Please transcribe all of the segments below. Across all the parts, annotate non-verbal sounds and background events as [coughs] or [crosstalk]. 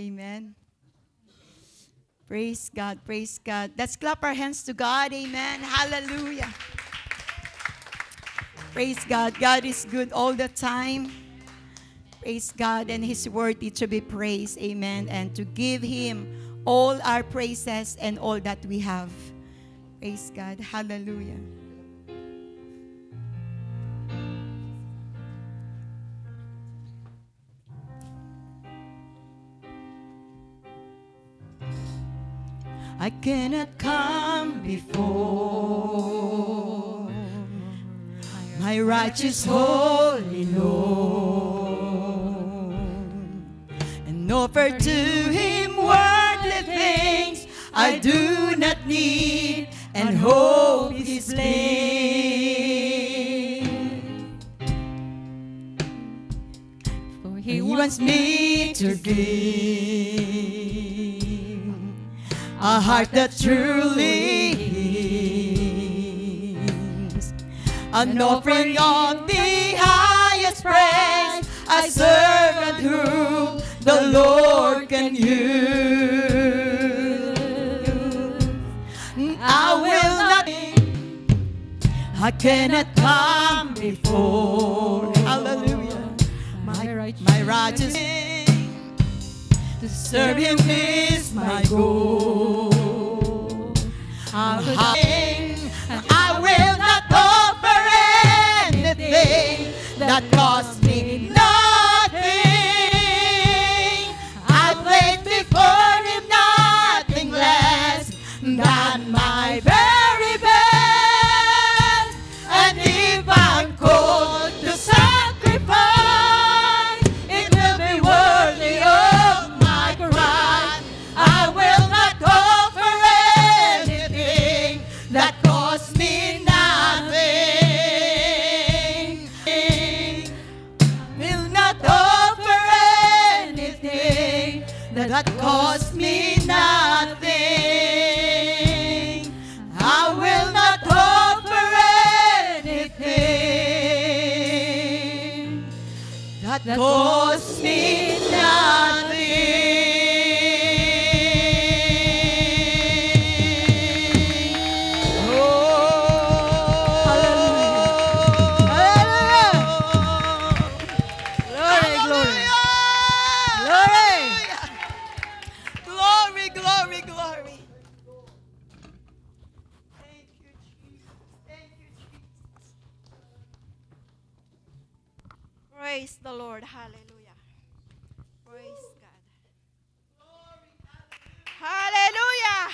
Amen. Praise God, praise God. Let's clap our hands to God. Amen. Hallelujah. Praise God. God is good all the time. Praise God, and His worthy to be praised. Amen. And to give Him all our praises and all that we have. Praise God. Hallelujah. I cannot come before my righteous holy Lord and offer to him worldly things I do not need and hope his plain. For he wants me to give a heart that truly heals. An offering of the highest praise, a servant whom the Lord can use. I will not, I cannot come before. Hallelujah. My, my righteousness to serve Him is my goal. I'll hang, I will not offer anything that costs me nothing. that cost me nothing. I will not offer anything that cost Hallelujah. Praise God. Hallelujah.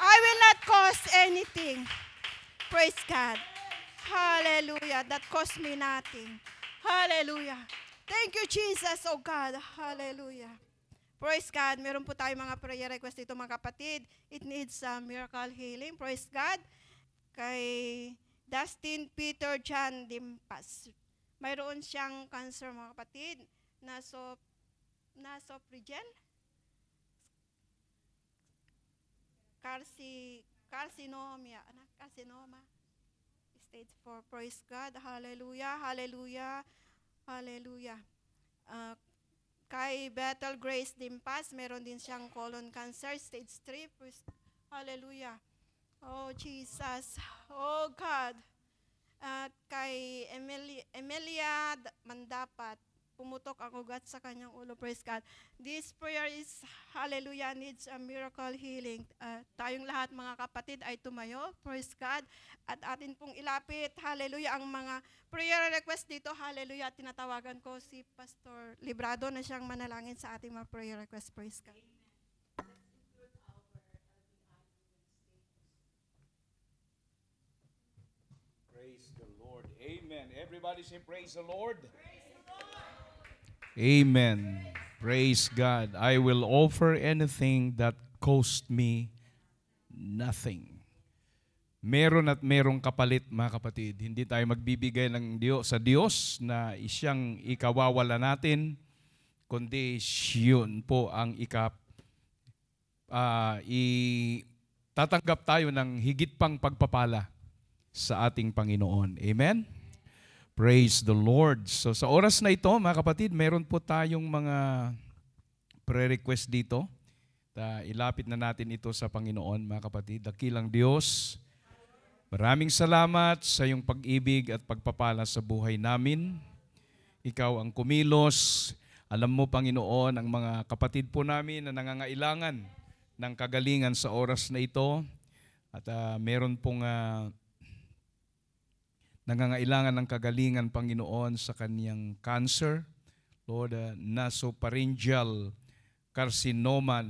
I will not cost anything. Praise God. Hallelujah. That cost me nothing. Hallelujah. Thank you, Jesus, oh God. Hallelujah. Praise God. Meron po tayo mga prayer request dito, mga kapatid. It needs a miracle healing. Praise God. Kay Dustin Peter John Dimpas. Mayroon siyang cancer mga kapatid, na na naso, nasoprigel, carci, carcinomia, ano, carcinoma, stage 4. Praise God. Hallelujah, hallelujah, hallelujah. Uh, kay battle Grace Dimpas, meron din siyang colon cancer, stage 3. Praise, hallelujah. Oh, Jesus. Oh, God. At kay Emily, Emilia Mandapat, pumutok ang ugat sa kanyang ulo. Praise God. This prayer is, hallelujah, needs a miracle healing. Uh, tayong lahat mga kapatid ay tumayo. Praise God. At atin pong ilapit, hallelujah, ang mga prayer request dito. Hallelujah. tinatawagan ko si Pastor Librado na siyang manalangin sa ating mga prayer request. Praise God. Amen. Amen. Everybody say praise the Lord. Praise the Lord. Amen. Praise God. I will offer anything that cost me nothing. Meron at merong kapalit mga kapatid. Hindi tayo magbibigay ng Diyos, sa Diyos na isiyang ikawawala natin, kundi yun po ang ikap. Uh, ah, i tatanggap tayo ng higit pang pagpapala sa ating Panginoon. Amen? Praise the Lord. So sa oras na ito, mga kapatid, meron po tayong mga prayer request dito. Ta ilapit na natin ito sa Panginoon, mga kapatid. Dakilang Diyos, maraming salamat sa iyong pag-ibig at pagpapala sa buhay namin. Ikaw ang kumilos. Alam mo, Panginoon, ang mga kapatid po namin na nangangailangan ng kagalingan sa oras na ito. At uh, meron pong uh, nangangailangan ng kagalingan, Panginoon, sa kaniyang cancer, Lord, uh, nasopharyngeal carcinoma,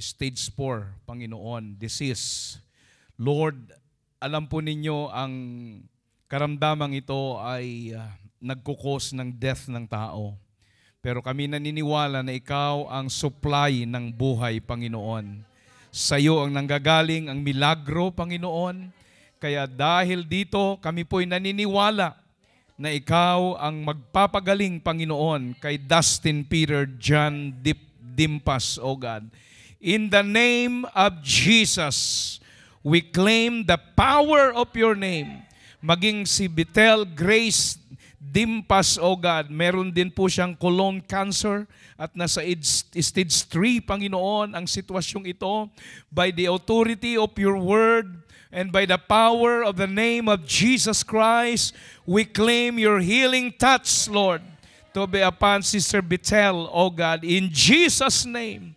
stage 4, Panginoon, disease. Lord, alam po ninyo ang karamdamang ito ay uh, nagkukos ng death ng tao. Pero kami naniniwala na ikaw ang supply ng buhay, Panginoon. Sa iyo ang nanggagaling ang milagro, Panginoon. Kaya dahil dito, kami po'y naniniwala na ikaw ang magpapagaling, Panginoon, kay Dustin Peter John Dip Dimpas, O God. In the name of Jesus, we claim the power of your name. Maging si Betel Grace Dimpas, O God, meron din po siyang colon cancer at nasa stage 3, Panginoon, ang sitwasyong ito. By the authority of your word, And by the power of the name of Jesus Christ, we claim your healing touch, Lord, to be upon Sister Betel, O God. In Jesus' name,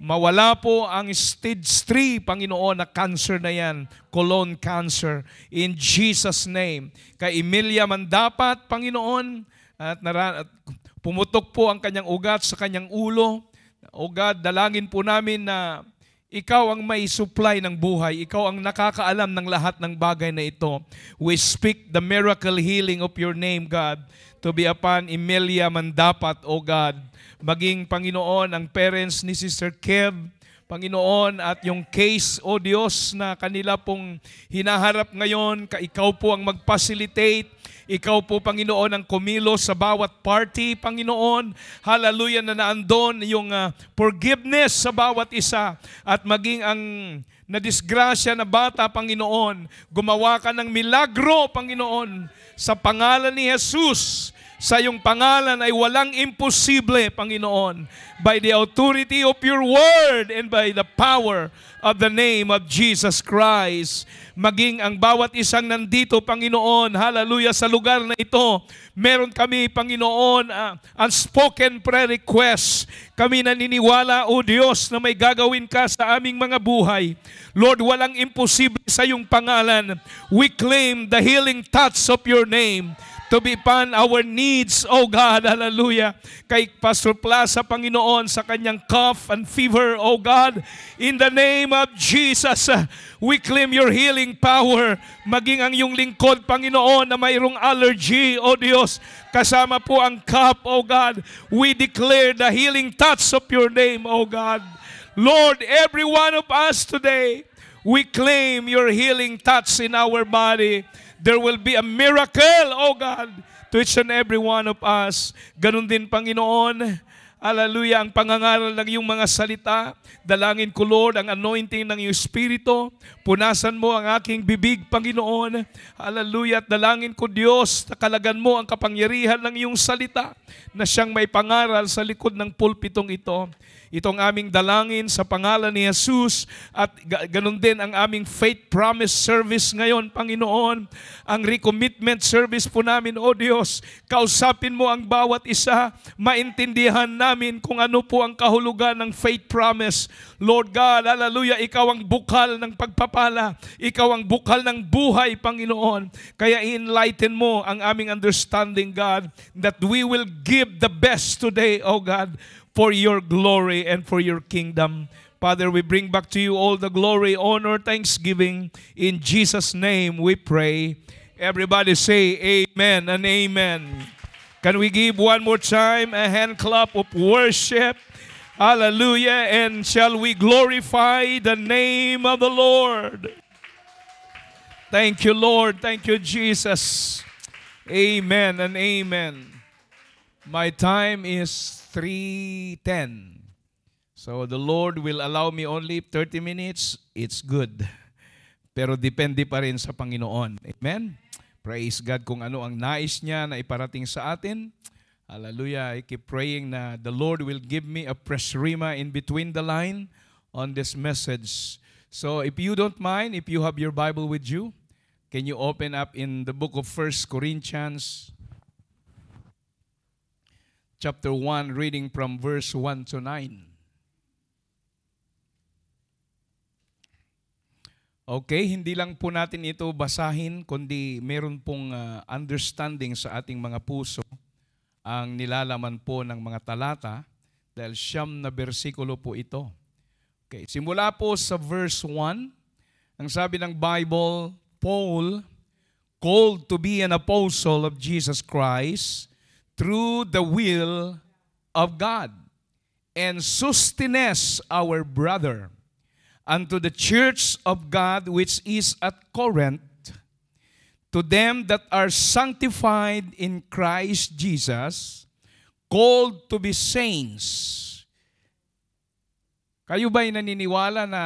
mawala po ang stage 3, Panginoon, na cancer na yan, colon cancer. In Jesus' name. Kay Emilia man dapat, Panginoon, at, nara- at pumutok po ang kanyang ugat sa kanyang ulo. O God, dalangin po namin na ikaw ang may supply ng buhay. Ikaw ang nakakaalam ng lahat ng bagay na ito. We speak the miracle healing of your name, God, to be upon Emilia Mandapat, O God. Maging Panginoon ang parents ni Sister Kev, Panginoon, at yung case, O Diyos, na kanila pong hinaharap ngayon, ikaw po ang mag-facilitate ikaw po, Panginoon, ang kumilos sa bawat party, Panginoon. Hallelujah na naandon yung uh, forgiveness sa bawat isa at maging ang na disgrasya na bata, Panginoon. Gumawa ka ng milagro, Panginoon, sa pangalan ni Jesus sa iyong pangalan ay walang imposible, Panginoon. By the authority of your word and by the power of the name of Jesus Christ. Maging ang bawat isang nandito, Panginoon, hallelujah, sa lugar na ito, meron kami, Panginoon, uh, ah, unspoken prayer request. Kami naniniwala, O Diyos, na may gagawin ka sa aming mga buhay. Lord, walang imposible sa iyong pangalan. We claim the healing touch of your name to be upon our needs, O God, hallelujah. Kay Pastor Plaza, Panginoon sa kanyang cough and fever, O God. In the name of Jesus, uh, we claim your healing power. Maging ang iyong lingkod, Panginoon, na mayroong allergy, O Diyos. Kasama po ang cough, O God. We declare the healing touch of your name, O God. Lord, every one of us today, we claim your healing touch in our body. There will be a miracle, oh God, to each and every one of us. Ganun din, Panginoon, Hallelujah, ang pangangaral ng iyong mga salita. Dalangin ko, Lord, ang anointing ng iyong Espiritu. Punasan mo ang aking bibig, Panginoon. Hallelujah, at dalangin ko, Diyos, nakalagan mo ang kapangyarihan ng iyong salita na siyang may pangaral sa likod ng pulpitong ito. Itong aming dalangin sa pangalan ni Jesus at ganun din ang aming faith promise service ngayon, Panginoon. Ang recommitment service po namin, O Diyos, kausapin mo ang bawat isa, maintindihan na namin kung ano po ang kahulugan ng faith promise. Lord God, hallelujah, ikaw ang bukal ng pagpapala. Ikaw ang bukal ng buhay, Panginoon. Kaya enlighten mo ang aming understanding, God, that we will give the best today, O God, for your glory and for your kingdom. Father, we bring back to you all the glory, honor, thanksgiving. In Jesus' name we pray. Everybody say amen and amen. Can we give one more time a hand clap of worship? Hallelujah. And shall we glorify the name of the Lord? Thank you, Lord. Thank you, Jesus. Amen and amen. My time is 3.10. So the Lord will allow me only 30 minutes. It's good. Pero depende pa rin sa Panginoon. Amen? Praise God kung ano ang nais niya na iparating sa atin. Hallelujah. I keep praying na the Lord will give me a fresh rima in between the line on this message. So if you don't mind, if you have your Bible with you, can you open up in the book of 1 Corinthians chapter 1 reading from verse 1 to 9. Okay, hindi lang po natin ito basahin, kundi meron pong uh, understanding sa ating mga puso ang nilalaman po ng mga talata dahil siyam na bersikulo po ito. Okay, simula po sa verse 1, ang sabi ng Bible, Paul, called to be an apostle of Jesus Christ through the will of God and sustains our brother unto the church of God which is at Corinth, to them that are sanctified in Christ Jesus, called to be saints. Kayo ba'y naniniwala na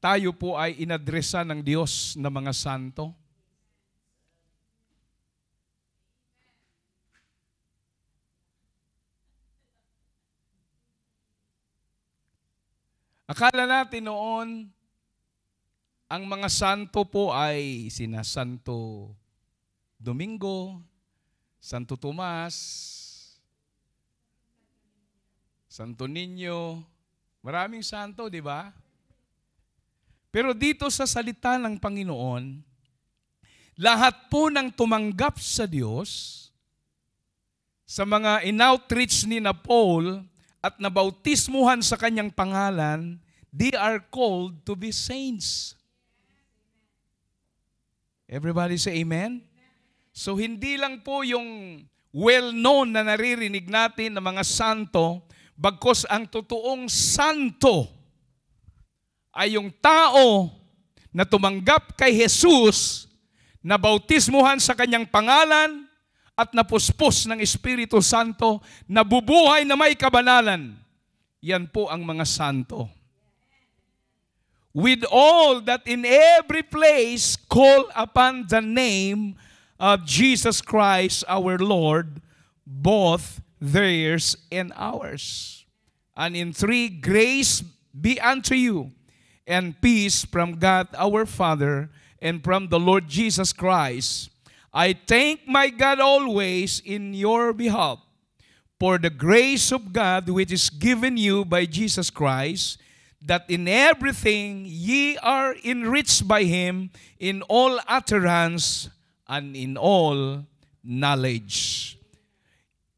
tayo po ay inadresa ng Diyos na mga santo? Akala natin noon, ang mga santo po ay sina Santo Domingo, Santo Tomas, Santo Niño, maraming santo, di ba? Pero dito sa salita ng Panginoon, lahat po ng tumanggap sa Diyos, sa mga in-outreach ni na Paul, at nabautismuhan sa kanyang pangalan, they are called to be saints. Everybody say amen? So hindi lang po yung well-known na naririnig natin na mga santo, bagkos ang totoong santo ay yung tao na tumanggap kay Jesus, na bautismuhan sa kanyang pangalan, at napuspos ng Espiritu Santo, nabubuhay na may kabanalan. Yan po ang mga santo. With all that in every place call upon the name of Jesus Christ our Lord, both theirs and ours. And in three, grace be unto you and peace from God our Father and from the Lord Jesus Christ I thank my God always in your behalf for the grace of God which is given you by Jesus Christ, that in everything ye are enriched by him in all utterance and in all knowledge.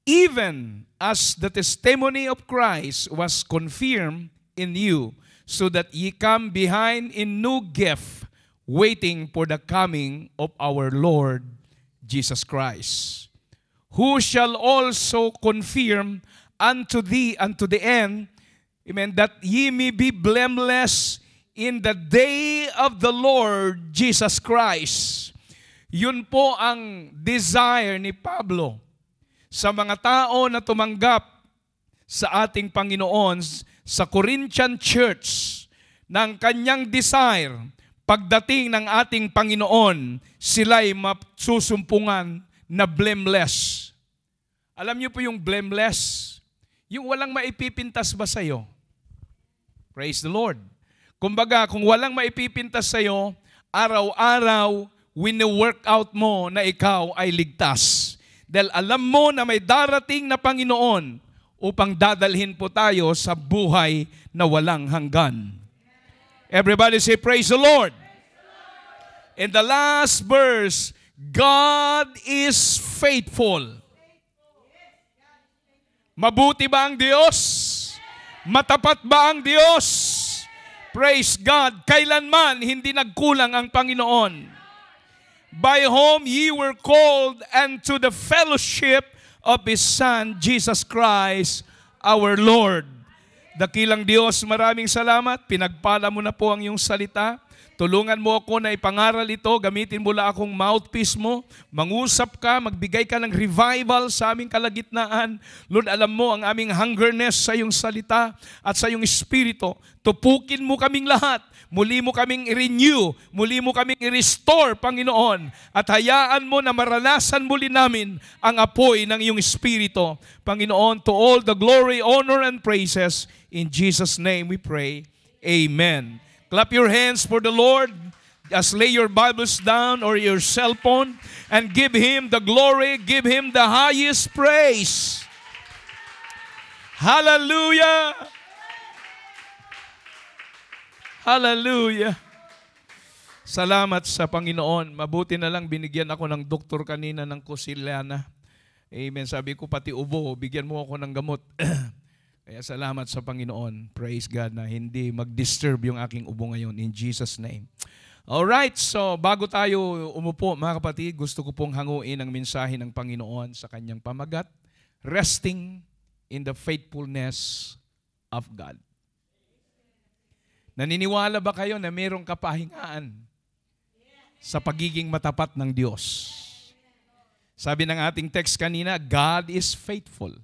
Even as the testimony of Christ was confirmed in you, so that ye come behind in no gift, waiting for the coming of our Lord Jesus Christ, who shall also confirm unto thee unto the end, amen, that ye may be blameless in the day of the Lord Jesus Christ. Yun po ang desire ni Pablo sa mga tao na tumanggap sa ating Panginoon sa Corinthian Church ng kanyang desire pagdating ng ating Panginoon, sila'y susumpungan na blameless. Alam niyo po yung blameless? Yung walang maipipintas ba sa'yo? Praise the Lord. Kumbaga, kung walang maipipintas sa'yo, araw-araw, wini-workout mo na ikaw ay ligtas. Dahil alam mo na may darating na Panginoon upang dadalhin po tayo sa buhay na walang hanggan. Everybody say, Praise the Lord. In the last verse, God is faithful. Mabuti ba ang Diyos? Matapat ba ang Diyos? Praise God, kailanman hindi nagkulang ang Panginoon. By whom ye were called and to the fellowship of His Son, Jesus Christ, our Lord. Dakilang Diyos, maraming salamat. Pinagpala mo na po ang iyong salita. Tulungan mo ako na ipangaral ito, gamitin mula akong mouthpiece mo, mangusap ka, magbigay ka ng revival sa aming kalagitnaan. Lord, alam mo ang aming hungerness sa iyong salita at sa iyong espiritu. Tupukin mo kaming lahat. Muli mo kaming i-renew. Muli mo kaming i-restore, Panginoon. At hayaan mo na maranasan muli namin ang apoy ng iyong espiritu. Panginoon, to all the glory, honor, and praises. In Jesus' name we pray. Amen. Clap your hands for the Lord. Just lay your Bibles down or your cell phone and give Him the glory, give Him the highest praise. Hallelujah! Hallelujah! Salamat sa Panginoon. Mabuti na lang binigyan ako ng doktor kanina ng Kusiliana. Amen. Sabi ko, pati ubo, bigyan mo ako ng gamot. [clears throat] Kaya salamat sa Panginoon. Praise God na hindi mag-disturb yung aking ubo ngayon in Jesus name. All right, so bago tayo umupo mga kapatid, gusto ko pong hanguin ang mensahe ng Panginoon sa kanyang pamagat, resting in the faithfulness of God. Naniniwala ba kayo na mayroong kapahingaan sa pagiging matapat ng Diyos? Sabi ng ating text kanina, God is faithful.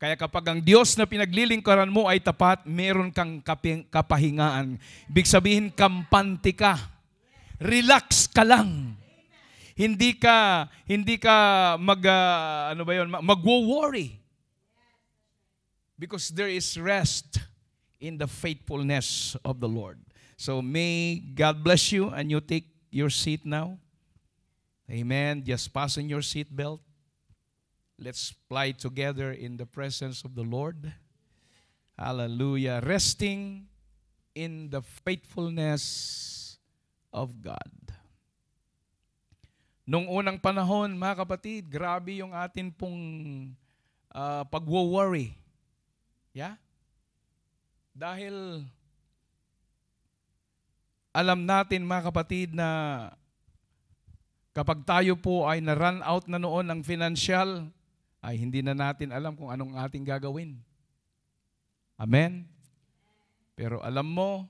Kaya kapag ang Diyos na pinaglilingkuran mo ay tapat, meron kang kapahingaan. Ibig sabihin, kampante ka. Relax ka lang. Hindi ka hindi ka mag uh, ano ba 'yon? Magwo-worry. Because there is rest in the faithfulness of the Lord. So may God bless you and you take your seat now. Amen. Just fasten your seat belt. Let's fly together in the presence of the Lord. Hallelujah. Resting in the faithfulness of God. Nung unang panahon, mga kapatid, grabe yung atin pong uh, pagwo-worry. Yeah? Dahil alam natin mga kapatid na kapag tayo po ay na-run out na noon ng financial, ay hindi na natin alam kung anong ating gagawin. Amen? Pero alam mo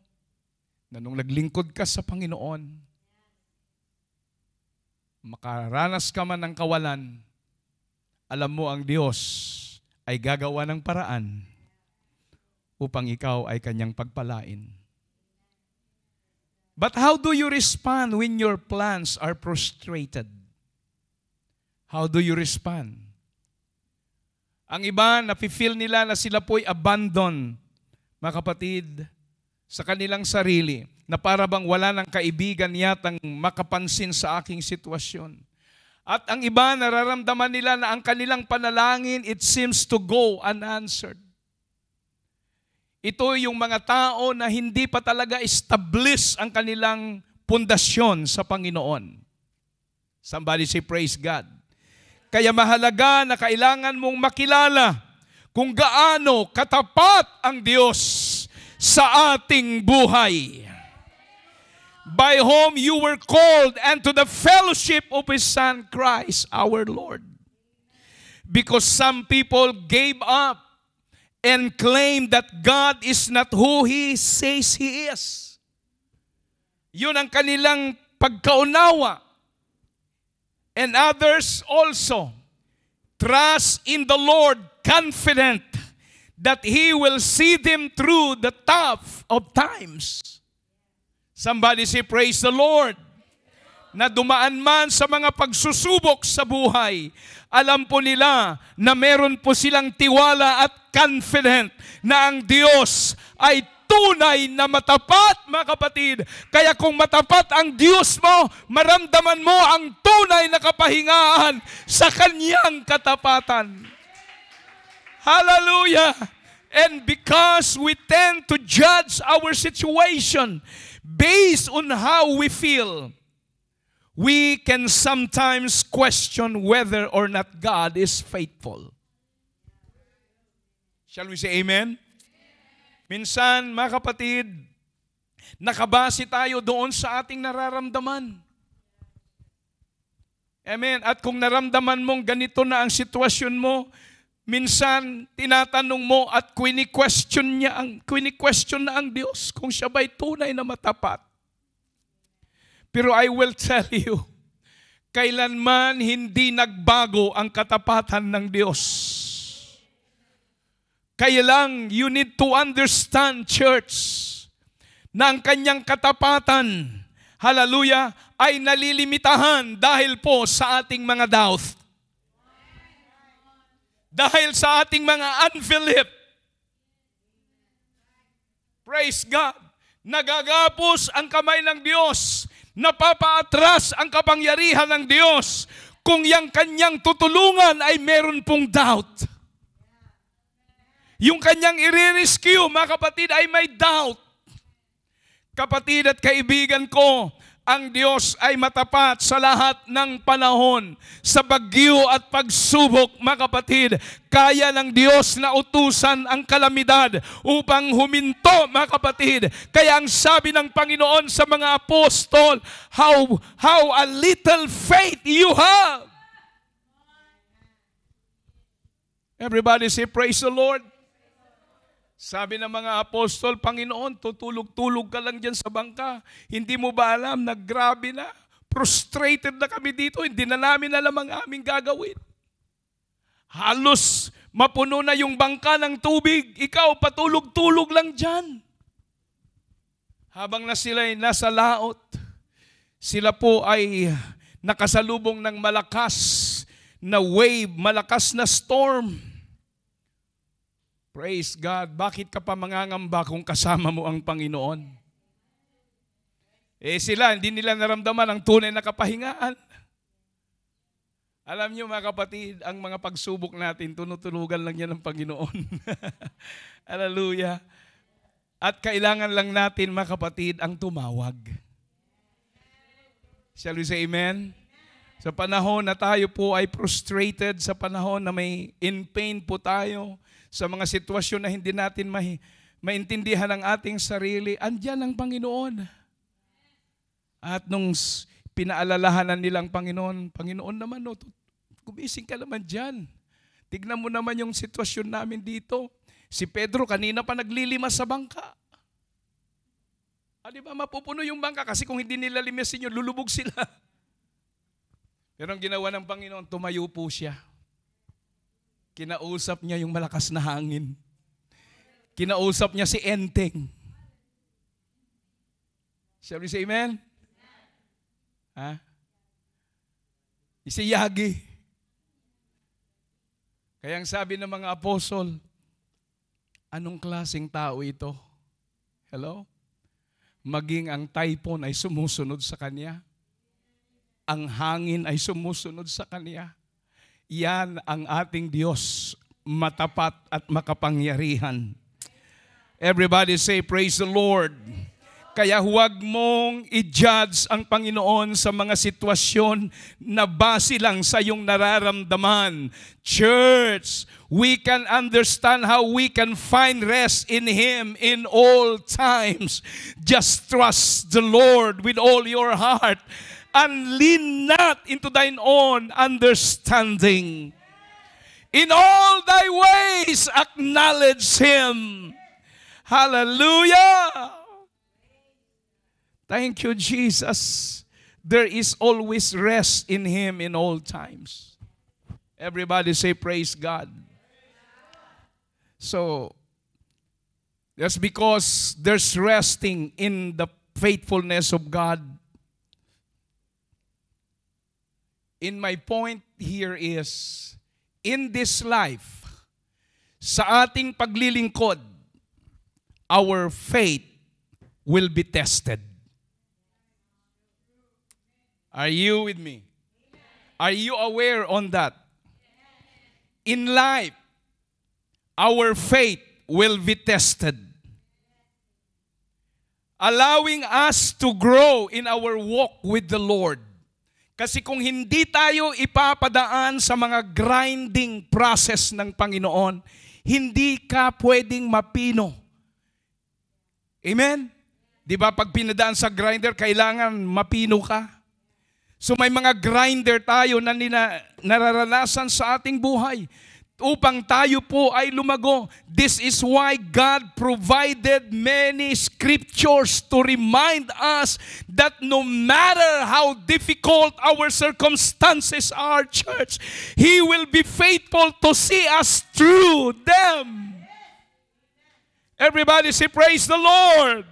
na nung naglingkod ka sa Panginoon, makaranas ka man ng kawalan, alam mo ang Diyos ay gagawa ng paraan upang ikaw ay kanyang pagpalain. But how do you respond when your plans are prostrated? How do you respond? Ang iba, napifeel nila na sila po'y abandon, mga kapatid, sa kanilang sarili, na para bang wala ng kaibigan yatang makapansin sa aking sitwasyon. At ang iba, nararamdaman nila na ang kanilang panalangin, it seems to go unanswered. Ito yung mga tao na hindi pa talaga establish ang kanilang pundasyon sa Panginoon. Somebody say praise God. Kaya mahalaga na kailangan mong makilala kung gaano katapat ang Diyos sa ating buhay. By whom you were called and to the fellowship of His Son Christ our Lord. Because some people gave up and claimed that God is not who He says He is. Yun ang kanilang pagkaunawa and others also trust in the Lord, confident that He will see them through the tough of times. Somebody say, Praise the Lord. Na dumaan man sa mga pagsusubok sa buhay, alam po nila na meron po silang tiwala at confident na ang Diyos ay tunay na matapat, mga kapatid. Kaya kung matapat ang Diyos mo, maramdaman mo ang tunay na kapahingaan sa Kanyang katapatan. Hallelujah! And because we tend to judge our situation based on how we feel, we can sometimes question whether or not God is faithful. Shall we say amen? Minsan, mga kapatid, nakabase tayo doon sa ating nararamdaman. Amen. At kung naramdaman mong ganito na ang sitwasyon mo, minsan tinatanong mo at kwini-question niya ang kwini-question na ang Diyos kung siya ba'y tunay na matapat. Pero I will tell you, kailanman hindi nagbago ang katapatan ng Diyos kaya lang, you need to understand, church, na ang kanyang katapatan, hallelujah, ay nalilimitahan dahil po sa ating mga doubt. Dahil sa ating mga unfilip. Praise God. Nagagapos ang kamay ng Diyos. Napapaatras ang kapangyarihan ng Diyos kung yang kanyang tutulungan ay meron pong doubt. Yung kanyang irerescue, rescue mga kapatid, ay may doubt. Kapatid at kaibigan ko, ang Diyos ay matapat sa lahat ng panahon. Sa bagyo at pagsubok, mga kapatid, kaya ng Diyos na utusan ang kalamidad upang huminto, mga kapatid. Kaya ang sabi ng Panginoon sa mga apostol, how, how a little faith you have. Everybody say, praise the Lord. Sabi ng mga apostol, Panginoon, tutulog-tulog ka lang dyan sa bangka. Hindi mo ba alam na grabe na? Prostrated na kami dito. Hindi na namin alam ang aming gagawin. Halos mapuno na yung bangka ng tubig. Ikaw, patulog-tulog lang dyan. Habang na sila ay nasa laot, sila po ay nakasalubong ng malakas na wave, malakas na storm Praise God. Bakit ka pa mangangamba kung kasama mo ang Panginoon? Eh sila, hindi nila naramdaman ang tunay na kapahingaan. Alam niyo mga kapatid, ang mga pagsubok natin, tunutulugan lang yan ng Panginoon. [laughs] Hallelujah. At kailangan lang natin mga kapatid ang tumawag. Shall we say amen? Sa panahon na tayo po ay prostrated, sa panahon na may in pain po tayo, sa mga sitwasyon na hindi natin ma- maintindihan ang ating sarili, andyan ang Panginoon. At nung pinaalalahanan nilang Panginoon, Panginoon naman, no, oh, gumising ka naman dyan. Tignan mo naman yung sitwasyon namin dito. Si Pedro kanina pa naglilimas sa bangka. Ah, ba mapupuno yung bangka kasi kung hindi nila limisin yun, lulubog sila. [laughs] Pero ang ginawa ng Panginoon, tumayo po siya. Kinausap niya yung malakas na hangin. Kinausap niya si Enteng. Shall we say amen? Ha? Si Yagi. Kaya ang sabi ng mga apostol, anong klasing tao ito? Hello? Maging ang typhoon ay sumusunod sa kanya. Ang hangin ay sumusunod sa kanya. Yan ang ating Diyos, matapat at makapangyarihan. Everybody say, praise the Lord. Kaya huwag mong i-judge ang Panginoon sa mga sitwasyon na base lang sa iyong nararamdaman. Church, we can understand how we can find rest in Him in all times. Just trust the Lord with all your heart and lean not into thine own understanding. In all thy ways acknowledge him. Hallelujah. Thank you, Jesus. There is always rest in him in all times. Everybody say, Praise God. So, that's because there's resting in the faithfulness of God in my point here is, in this life, sa ating paglilingkod, our faith will be tested. Are you with me? Are you aware on that? In life, our faith will be tested. Allowing us to grow in our walk with the Lord kasi kung hindi tayo ipapadaan sa mga grinding process ng Panginoon, hindi ka pwedeng mapino. Amen? Di ba pag pinadaan sa grinder, kailangan mapino ka. So may mga grinder tayo na nina, nararanasan sa ating buhay upang tayo po ay lumago. This is why God provided many scriptures to remind us that no matter how difficult our circumstances are, church, He will be faithful to see us through them. Everybody say, Praise the Lord!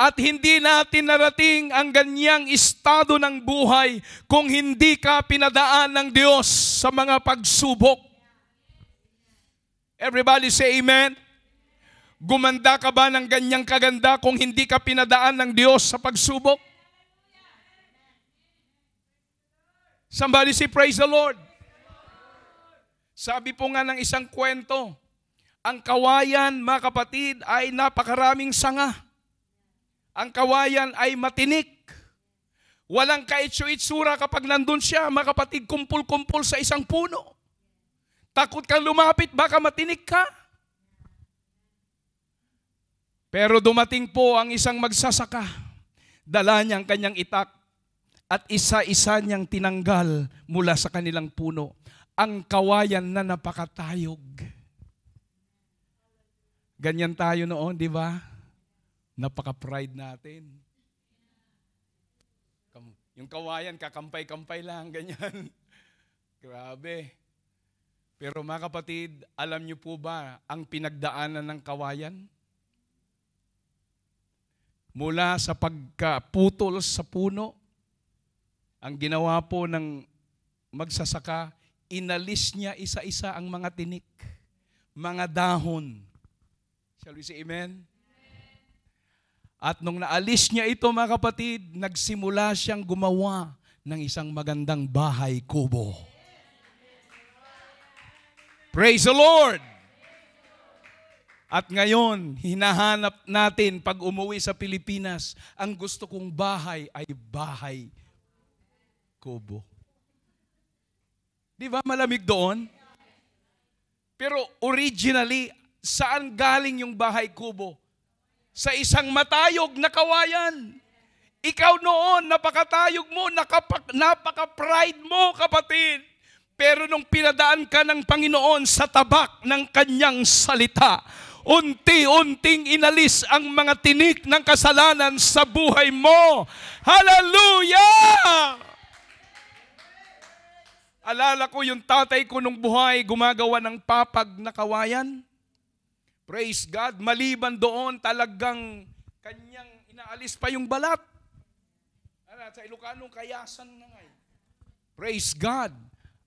At hindi natin narating ang ganyang estado ng buhay kung hindi ka pinadaan ng Diyos sa mga pagsubok. Everybody say amen. Gumanda ka ba ng ganyang kaganda kung hindi ka pinadaan ng Diyos sa pagsubok? Somebody say praise the Lord. Sabi po nga ng isang kwento, ang kawayan, mga kapatid, ay napakaraming sanga. Ang kawayan ay matinik. Walang kaitsu-itsura kapag nandun siya, mga kapatid, kumpul-kumpul sa isang puno. Takot kang lumapit, baka matinik ka. Pero dumating po ang isang magsasaka. Dala niya ang kanyang itak at isa-isa niyang tinanggal mula sa kanilang puno. Ang kawayan na napakatayog. Ganyan tayo noon, di ba? Napaka-pride natin. Yung kawayan, kakampay-kampay lang, [laughs] ganyan. Grabe. Pero mga kapatid, alam niyo po ba ang pinagdaanan ng kawayan? Mula sa pagkaputol sa puno, ang ginawa po ng magsasaka, inalis niya isa-isa ang mga tinik, mga dahon. Shall we say amen? At nung naalis niya ito mga kapatid, nagsimula siyang gumawa ng isang magandang bahay kubo. Praise the Lord! At ngayon, hinahanap natin pag umuwi sa Pilipinas, ang gusto kong bahay ay bahay kubo. Di ba malamig doon? Pero originally, saan galing yung bahay kubo? sa isang matayog na kawayan. Ikaw noon, napakatayog mo, nakapak, napaka-pride mo, kapatid. Pero nung pinadaan ka ng Panginoon sa tabak ng kanyang salita, unti-unting inalis ang mga tinik ng kasalanan sa buhay mo. Hallelujah! Alala ko yung tatay ko nung buhay gumagawa ng papag na kawayan. Praise God, maliban doon talagang kanyang inaalis pa yung balat. Ano, sa Ilocano, kayasan na nga. Praise God.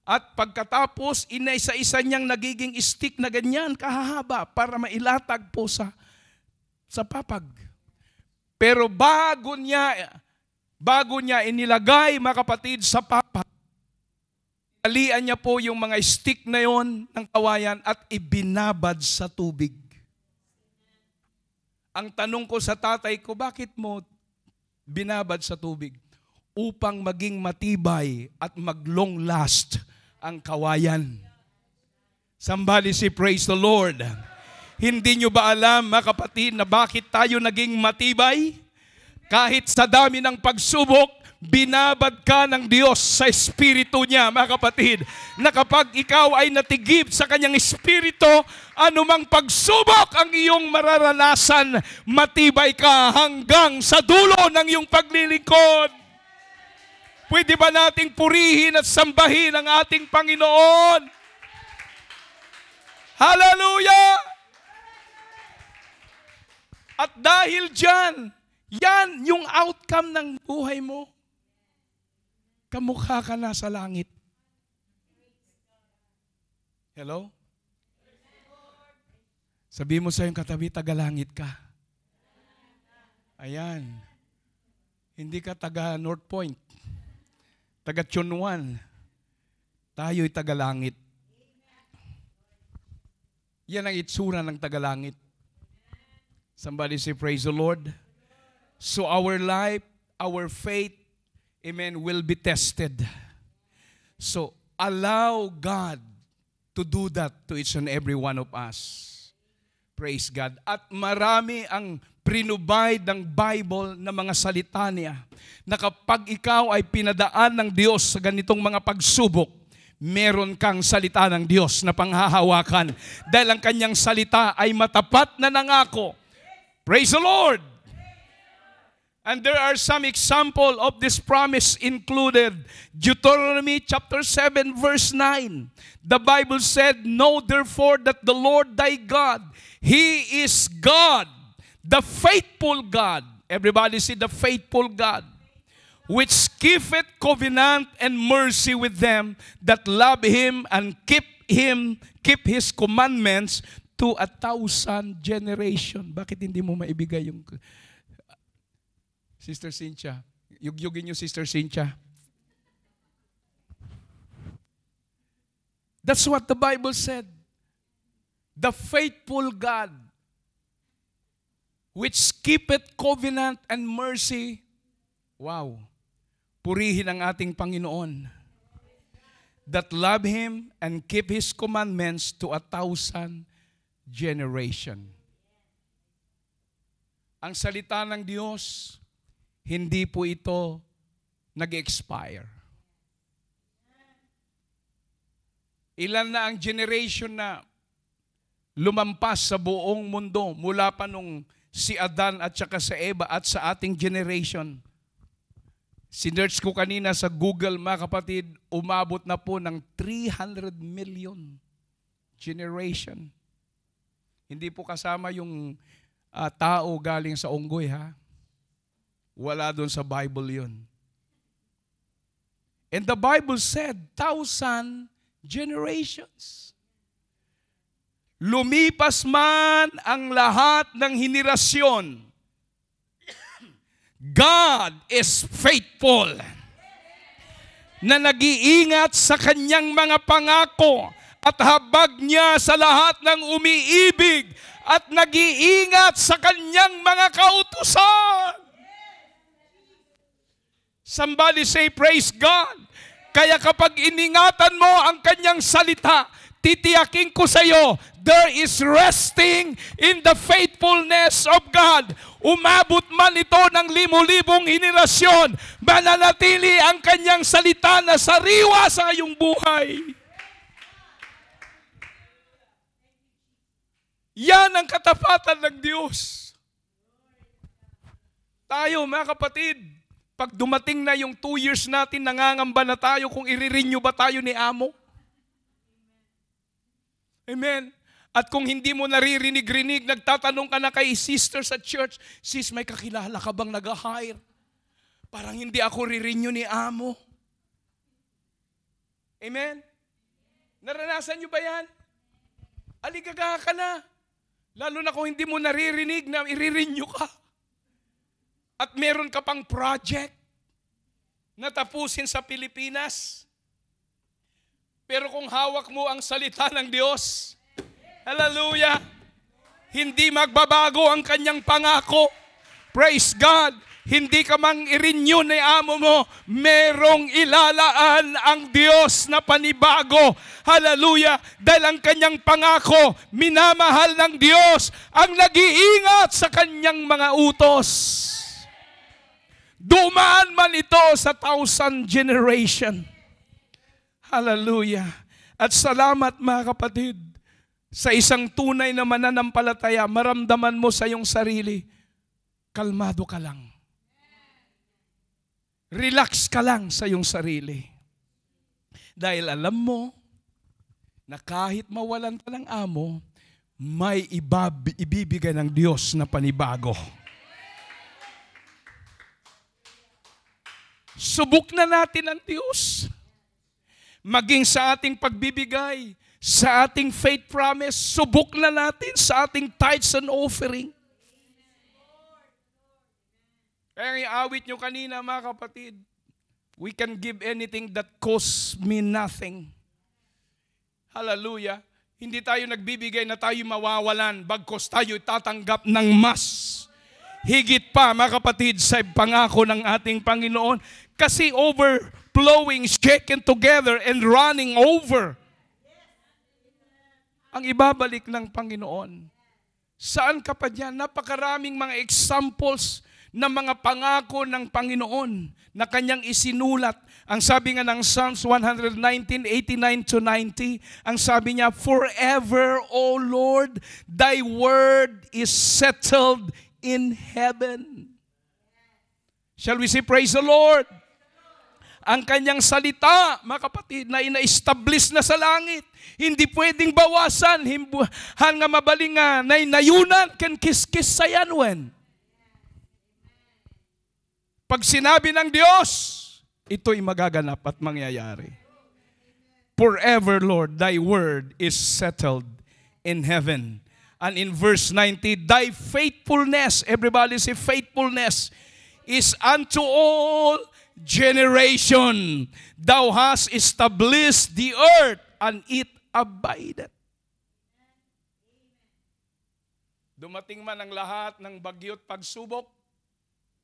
At pagkatapos, inaisa-isa niyang nagiging stick na ganyan, kahahaba, para mailatag po sa, sa papag. Pero bago niya, bago niya inilagay, mga kapatid, sa papag, alian niya po yung mga stick na yon ng kawayan at ibinabad sa tubig. Ang tanong ko sa tatay ko, bakit mo binabad sa tubig? Upang maging matibay at maglong last ang kawayan. Somebody say, praise the Lord. Hindi nyo ba alam, mga kapatid, na bakit tayo naging matibay? Kahit sa dami ng pagsubok, binabad ka ng Diyos sa Espiritu niya, mga kapatid, na kapag ikaw ay natigib sa kanyang Espiritu, anumang pagsubok ang iyong mararanasan, matibay ka hanggang sa dulo ng iyong paglilingkod. Pwede ba nating purihin at sambahin ang ating Panginoon? Hallelujah! At dahil dyan, yan yung outcome ng buhay mo kamukha ka na sa langit. Hello? Sabi mo sa yung katabi, taga-langit ka. Ayan. Hindi ka taga North Point. Taga Chunwan. Tayo'y taga-langit. Yan ang itsura ng taga-langit. Somebody say, praise the Lord. So our life, our faith, amen, will be tested. So, allow God to do that to each and every one of us. Praise God. At marami ang prinubide ng Bible na mga salita niya na kapag ikaw ay pinadaan ng Diyos sa ganitong mga pagsubok, meron kang salita ng Diyos na panghahawakan dahil ang kanyang salita ay matapat na nangako. Praise the Lord! And there are some example of this promise included. Deuteronomy chapter 7 verse 9. The Bible said, Know therefore that the Lord thy God, He is God, the faithful God. Everybody see the faithful God. Which keepeth covenant and mercy with them that love Him and keep Him, keep His commandments to a thousand generation. Bakit hindi mo maibigay yung Sister Cynthia. Yugyugin niyo, Sister Cynthia. That's what the Bible said. The faithful God, which keepeth covenant and mercy. Wow. Purihin ang ating Panginoon that love Him and keep His commandments to a thousand generation. Ang salita ng Diyos, hindi po ito nag-expire. Ilan na ang generation na lumampas sa buong mundo mula pa nung si Adan at saka sa Eva at sa ating generation. Sinerch ko kanina sa Google, mga kapatid, umabot na po ng 300 million generation. Hindi po kasama yung uh, tao galing sa unggoy, ha? Wala doon sa Bible yun. And the Bible said, thousand generations. Lumipas man ang lahat ng henerasyon. God is faithful na nag-iingat sa kanyang mga pangako at habag niya sa lahat ng umiibig at nag-iingat sa kanyang mga kautusan. Somebody say, praise God. Kaya kapag iningatan mo ang kanyang salita, titiyakin ko sa iyo, there is resting in the faithfulness of God. Umabot man ito ng limu-libong henerasyon, mananatili ang kanyang salita na sariwa sa iyong buhay. Yan ang katapatan ng Diyos. Tayo, mga kapatid, pag dumating na yung two years natin, nangangamba na tayo kung iririnyo ba tayo ni amo. Amen. At kung hindi mo naririnig-rinig, nagtatanong ka na kay sister sa church, sis, may kakilala ka bang nag-hire? Parang hindi ako ririnyo ni amo. Amen? Naranasan nyo ba yan? Aligaga ka na. Lalo na kung hindi mo naririnig na iririnyo ka. At meron ka pang project na tapusin sa Pilipinas. Pero kung hawak mo ang salita ng Diyos, hallelujah, hindi magbabago ang kanyang pangako. Praise God! Hindi ka mang i-renew ni amo mo, merong ilalaan ang Diyos na panibago. Hallelujah! Dahil ang kanyang pangako, minamahal ng Diyos ang nag-iingat sa kanyang mga utos. Dumaan man ito sa thousand generation. Hallelujah. At salamat mga kapatid sa isang tunay na mananampalataya, maramdaman mo sa iyong sarili, kalmado ka lang. Relax ka lang sa iyong sarili. Dahil alam mo na kahit mawalan ka ng amo, may ibab- ibibigay ng Diyos na panibago. Subok na natin ang Diyos. Maging sa ating pagbibigay, sa ating faith promise, subok na natin sa ating tithes and offering. Kaya yung awit nyo kanina mga kapatid, we can give anything that costs me nothing. Hallelujah. Hindi tayo nagbibigay na tayo mawawalan, bagkos tayo tatanggap ng mas. Higit pa mga kapatid sa pangako ng ating Panginoon, kasi overflowing, shaken together, and running over. Ang ibabalik ng Panginoon. Saan ka pa dyan? Napakaraming mga examples ng mga pangako ng Panginoon na kanyang isinulat. Ang sabi nga ng Psalms 119:89 to 90, ang sabi niya, Forever, O Lord, Thy word is settled in heaven. Shall we say, Praise the Lord? ang kanyang salita, mga kapatid, na ina-establish na sa langit. Hindi pwedeng bawasan, himbuhan nga mabalinga, na inayunan, can kiss-kiss sa yanwen. Pag sinabi ng Diyos, ito'y magaganap at mangyayari. Forever, Lord, Thy word is settled in heaven. And in verse 90, Thy faithfulness, everybody say faithfulness, is unto all generation. Thou hast established the earth and it abideth. Dumating man ang lahat ng bagyo't pagsubok,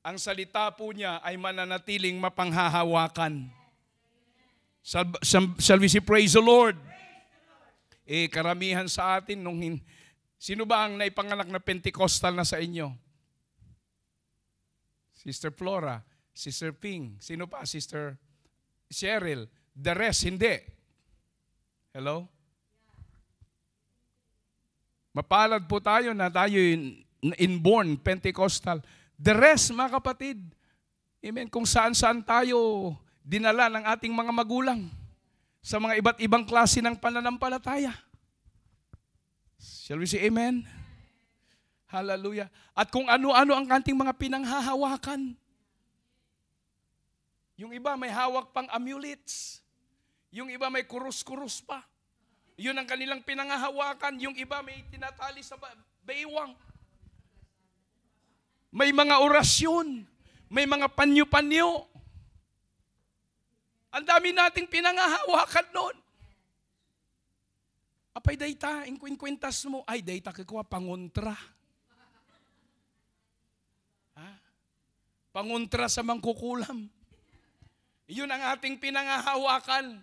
ang salita po niya ay mananatiling mapanghahawakan. Shall, shall we say praise the Lord? Eh, karamihan sa atin, nung hin- sino ba ang naipanganak na Pentecostal na sa inyo? Sister Flora si Sir Ping, sino pa, Sister Cheryl, the rest hindi. Hello? Mapalad po tayo na tayo inborn Pentecostal. The rest, mga kapatid, amen, kung saan-saan tayo dinala ng ating mga magulang sa mga iba't ibang klase ng pananampalataya. Shall we say amen? Hallelujah. At kung ano-ano ang kanting mga pinanghahawakan. Yung iba may hawak pang amulets. Yung iba may kurus-kurus pa. Yun ang kanilang pinangahawakan. Yung iba may tinatali sa baywang. May mga orasyon. May mga panyo-panyo. Ang dami nating pinangahawakan noon. Apay data, inkwintas mo. Ay, data kikuha, pangontra. Ha? Pangontra sa mangkukulam. Iyon ang ating pinangahawakan.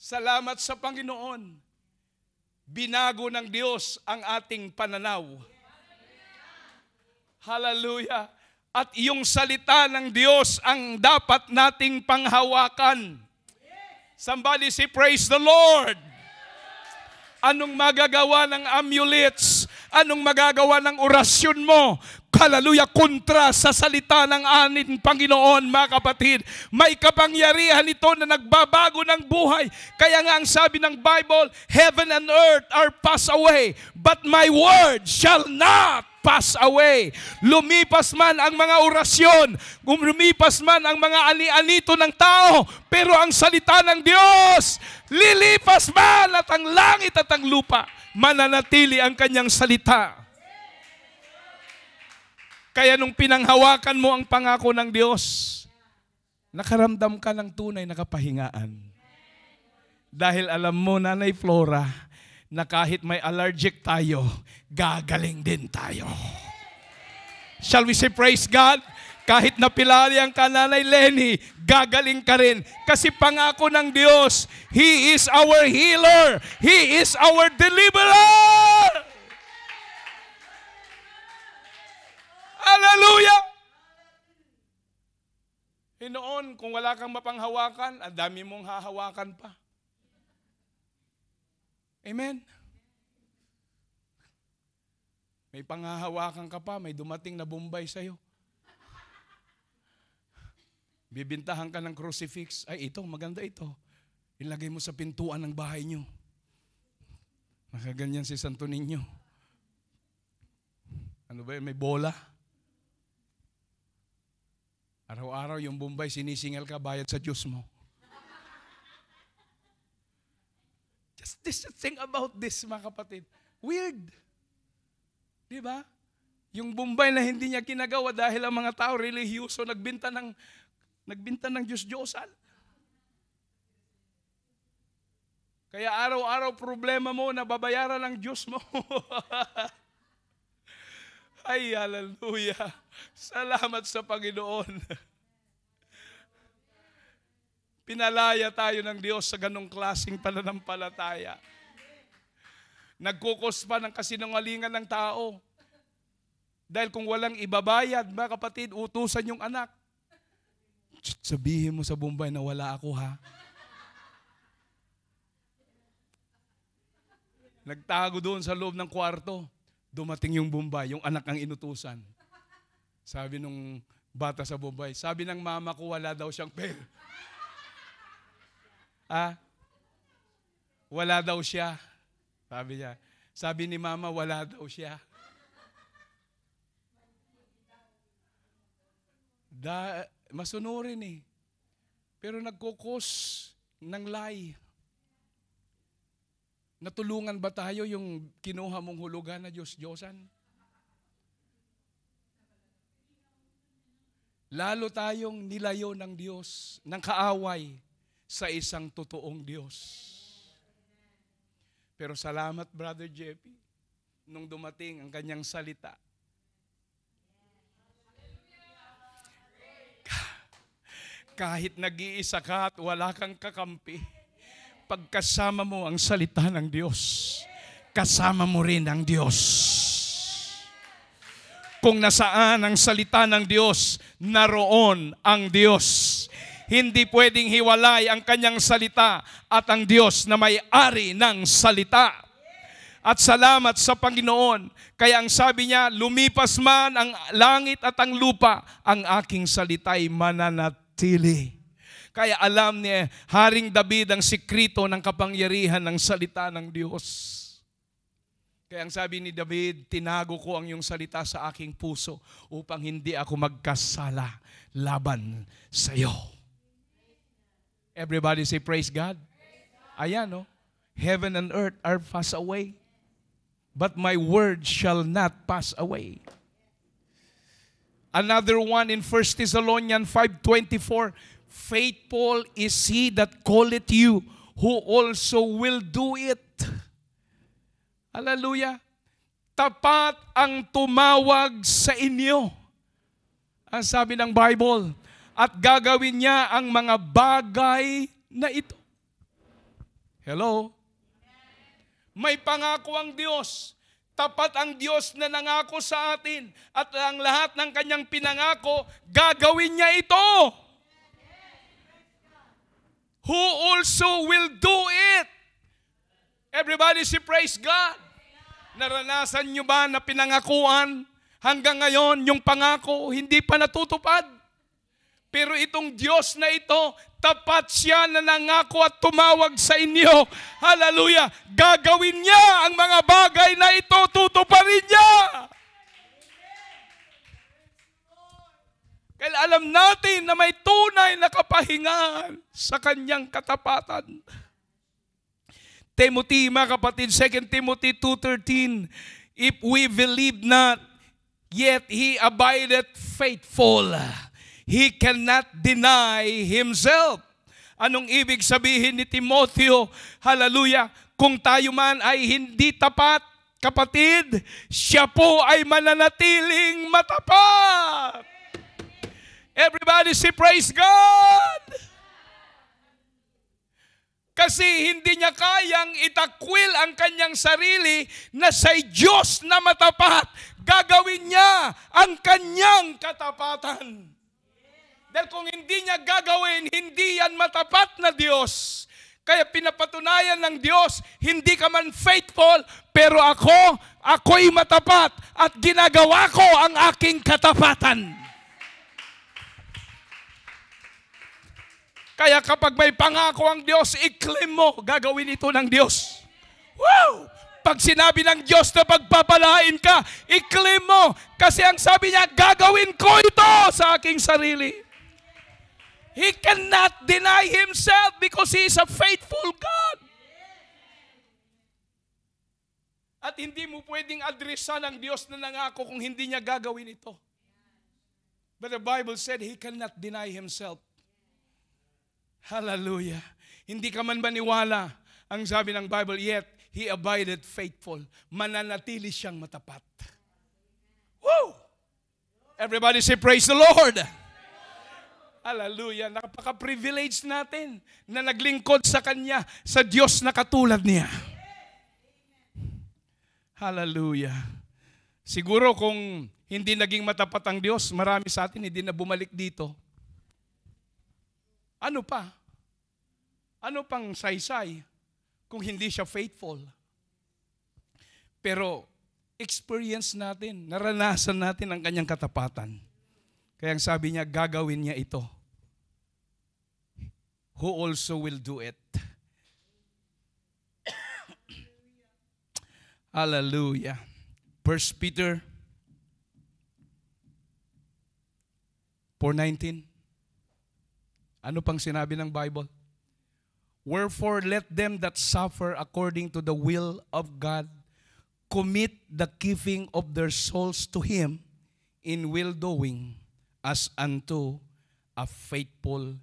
Salamat sa Panginoon. Binago ng Diyos ang ating pananaw. Hallelujah. At iyong salita ng Diyos ang dapat nating panghawakan. Somebody say, praise the Lord. Anong magagawa ng amulets? Anong magagawa ng orasyon mo Hallelujah, kontra sa salita ng anin Panginoon, mga kapatid. May kapangyarihan ito na nagbabago ng buhay. Kaya nga ang sabi ng Bible, Heaven and earth are pass away, but my word shall not pass away. Lumipas man ang mga orasyon, lumipas man ang mga ani-anito ng tao, pero ang salita ng Diyos, lilipas man at ang langit at ang lupa, mananatili ang kanyang salita kaya nung pinanghawakan mo ang pangako ng Diyos, nakaramdam ka ng tunay na kapahingaan. Dahil alam mo, Nanay Flora, na kahit may allergic tayo, gagaling din tayo. Shall we say praise God? Kahit napilalian ang Nanay Lenny, gagaling ka rin. Kasi pangako ng Diyos, He is our healer. He is our deliverer. Hallelujah! Hinoon, kung wala kang mapanghawakan, ang dami mong hahawakan pa. Amen? May panghahawakan ka pa, may dumating na Bombay sa'yo. Bibintahan ka ng crucifix. Ay, ito, maganda ito. Ilagay mo sa pintuan ng bahay niyo. Nakaganyan si Santo Niño. Ano ba yun? May bola. Araw-araw yung Bombay, sinisingal ka, bayad sa Diyos mo. Just this thing about this, mga kapatid. Weird. Di ba? Yung Bombay na hindi niya kinagawa dahil ang mga tao religyoso nagbinta ng nagbinta ng Diyos Diyosan. Kaya araw-araw problema mo, nababayaran ng Diyos mo. [laughs] Ay, hallelujah. Salamat sa Panginoon. Pinalaya tayo ng Diyos sa ganong klasing pananampalataya. Nagkukos pa ng kasinungalingan ng tao. Dahil kung walang ibabayad, mga kapatid, utusan yung anak. Sabihin mo sa Bombay na wala ako ha. Nagtago doon sa loob ng kwarto. Dumating yung Bombay, yung anak ang inutusan. Sabi nung bata sa Bombay, sabi ng mama ko wala daw siyang pera. [laughs] ah? Wala daw siya. Sabi niya. Sabi ni mama, wala daw siya. Da, masunurin eh. Pero nagkukos ng lie. Natulungan ba tayo yung kinuha mong hulugan na Diyos-Diyosan? Lalo tayong nilayo ng Diyos, ng kaaway sa isang totoong Diyos. Pero salamat, Brother Jeppy, nung dumating ang kanyang salita. Kahit nag-iisa ka at wala kang kakampi, pagkasama mo ang salita ng Diyos, kasama mo rin ang Diyos. Kung nasaan ang salita ng Diyos, naroon ang Diyos. Hindi pwedeng hiwalay ang kanyang salita at ang Diyos na may-ari ng salita at salamat sa Panginoon. Kaya ang sabi niya, lumipas man ang langit at ang lupa, ang aking salita'y mananatili. Kaya alam ni Haring David ang sikrito ng kapangyarihan ng salita ng Diyos. Kaya ang sabi ni David, tinago ko ang iyong salita sa aking puso upang hindi ako magkasala laban sa iyo. Everybody say praise God. Ayan no. Oh. Heaven and earth are passed away, but my word shall not pass away. Another one in 1 Thessalonians 5.24, Faithful is he that calleth you, who also will do it. Hallelujah. Tapat ang tumawag sa inyo. Ang sabi ng Bible, at gagawin niya ang mga bagay na ito. Hello? May pangako ang Diyos. Tapat ang Diyos na nangako sa atin at ang lahat ng kanyang pinangako, gagawin niya ito who also will do it. Everybody say praise God. Naranasan nyo ba na pinangakuan hanggang ngayon yung pangako hindi pa natutupad? Pero itong Diyos na ito, tapat siya na nangako at tumawag sa inyo. Hallelujah! Gagawin niya ang mga bagay na ito, tutuparin niya. Kaya alam natin na may tunay na kapahingahan sa kanyang katapatan. Timothy, mga kapatid, 2 Timothy 2.13, If we believe not, yet he abideth faithful. He cannot deny himself. Anong ibig sabihin ni Timoteo? Hallelujah! Kung tayo man ay hindi tapat, kapatid, siya po ay mananatiling matapat. Everybody say praise God! Kasi hindi niya kayang itakwil ang kanyang sarili na sa Diyos na matapat, gagawin niya ang kanyang katapatan. Dahil kung hindi niya gagawin, hindi yan matapat na Diyos. Kaya pinapatunayan ng Diyos, hindi ka man faithful, pero ako, ako'y matapat at ginagawa ko ang aking katapatan. Kaya kapag may pangako ang Diyos, i-claim mo, gagawin ito ng Diyos. Wow! Pag sinabi ng Diyos na pagpapalain ka, i-claim mo. Kasi ang sabi niya, gagawin ko ito sa aking sarili. He cannot deny himself because he is a faithful God. At hindi mo pwedeng adresa ng Diyos na nangako kung hindi niya gagawin ito. But the Bible said he cannot deny himself. Hallelujah. Hindi ka man baniwala ang sabi ng Bible, yet he abided faithful. Mananatili siyang matapat. Woo! Everybody say praise the Lord. Hallelujah. Napaka-privilege natin na naglingkod sa Kanya, sa Diyos na katulad niya. Hallelujah. Siguro kung hindi naging matapat ang Diyos, marami sa atin hindi na bumalik dito. Ano pa? Ano pang saysay kung hindi siya faithful? Pero experience natin, naranasan natin ang kanyang katapatan. Kaya ang sabi niya, gagawin niya ito. Who also will do it? [coughs] Hallelujah. First Peter 4.19 Ano pang sinabi ng Bible? Wherefore, let them that suffer according to the will of God commit the keeping of their souls to Him in well doing as unto a faithful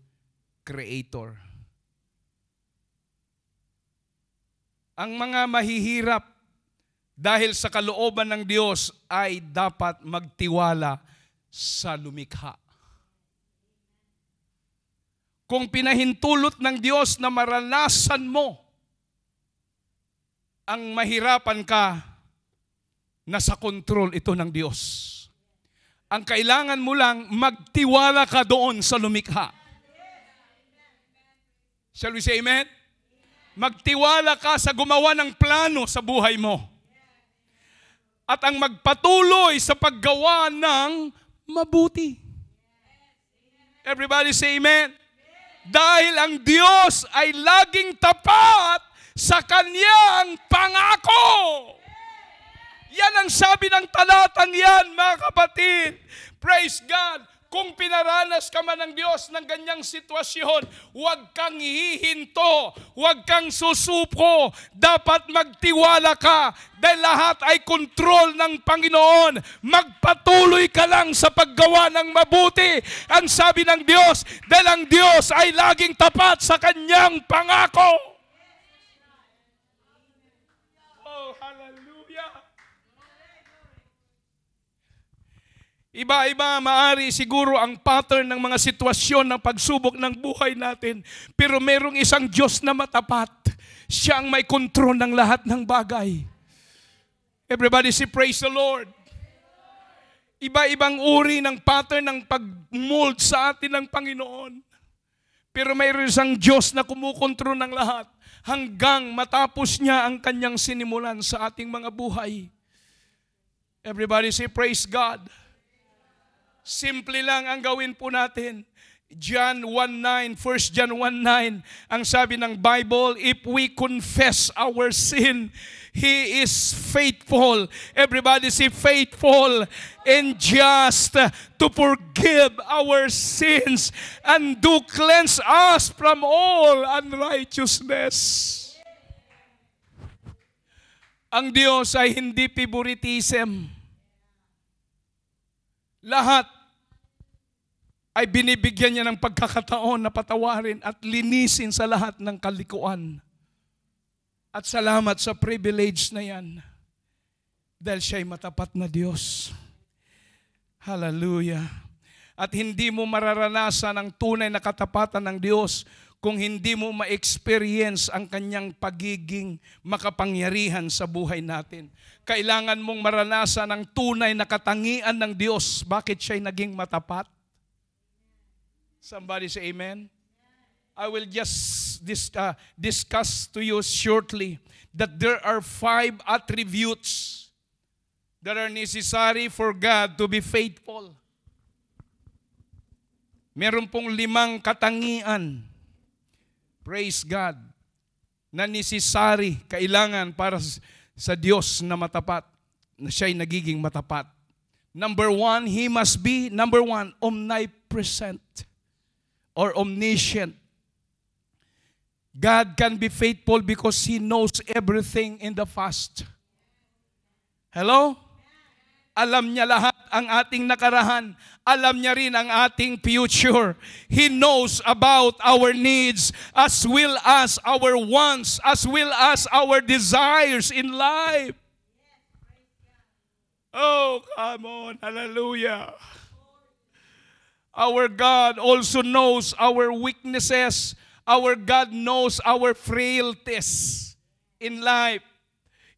Creator. Ang mga mahihirap dahil sa kalooban ng Diyos ay dapat magtiwala sa lumikha kung pinahintulot ng Diyos na maranasan mo ang mahirapan ka, na sa control ito ng Diyos. Ang kailangan mo lang, magtiwala ka doon sa lumikha. Shall we say amen? Magtiwala ka sa gumawa ng plano sa buhay mo. At ang magpatuloy sa paggawa ng mabuti. Everybody say amen? Dahil ang Diyos ay laging tapat sa kanyang pangako. Yan ang sabi ng talatang yan, mga kapatid. Praise God. Kung pinaranas ka man ng Diyos ng ganyang sitwasyon, huwag kang hihinto, huwag kang susuko. Dapat magtiwala ka dahil lahat ay kontrol ng Panginoon. Magpatuloy ka lang sa paggawa ng mabuti. Ang sabi ng Diyos, dahil ang Diyos ay laging tapat sa kanyang pangako. Iba-iba maari siguro ang pattern ng mga sitwasyon ng pagsubok ng buhay natin. Pero merong isang Diyos na matapat. Siya ang may kontrol ng lahat ng bagay. Everybody say praise the Lord. Iba-ibang uri ng pattern ng pag-mold sa atin ng Panginoon. Pero mayroon isang Diyos na kumukontrol ng lahat hanggang matapos niya ang kanyang sinimulan sa ating mga buhay. Everybody say praise God. Praise God. Simple lang ang gawin po natin. John 1.9, 1 John 1.9, ang sabi ng Bible, if we confess our sin, He is faithful. Everybody say faithful and just to forgive our sins and do cleanse us from all unrighteousness. Ang Diyos ay hindi favoritism. Lahat ay binibigyan niya ng pagkakataon na patawarin at linisin sa lahat ng kalikuan. At salamat sa privilege na yan dahil siya'y matapat na Diyos. Hallelujah. At hindi mo mararanasan ang tunay na katapatan ng Diyos kung hindi mo ma-experience ang kanyang pagiging makapangyarihan sa buhay natin. Kailangan mong maranasan ang tunay na katangian ng Diyos. Bakit siya'y naging matapat? Somebody say amen. I will just dis- uh, discuss to you shortly that there are five attributes that are necessary for God to be faithful. Meron pong limang katangian. Praise God. Na necessary, kailangan para sa Diyos na matapat, na siya'y nagiging matapat. Number one, He must be, number one, omnipresent. Omnipresent or omniscient. God can be faithful because He knows everything in the past. Hello? Alam niya lahat ang ating nakarahan. Alam niya rin ang ating future. He knows about our needs as well as our wants, as well as our desires in life. Oh, come on. Hallelujah. Our God also knows our weaknesses. Our God knows our frailties in life.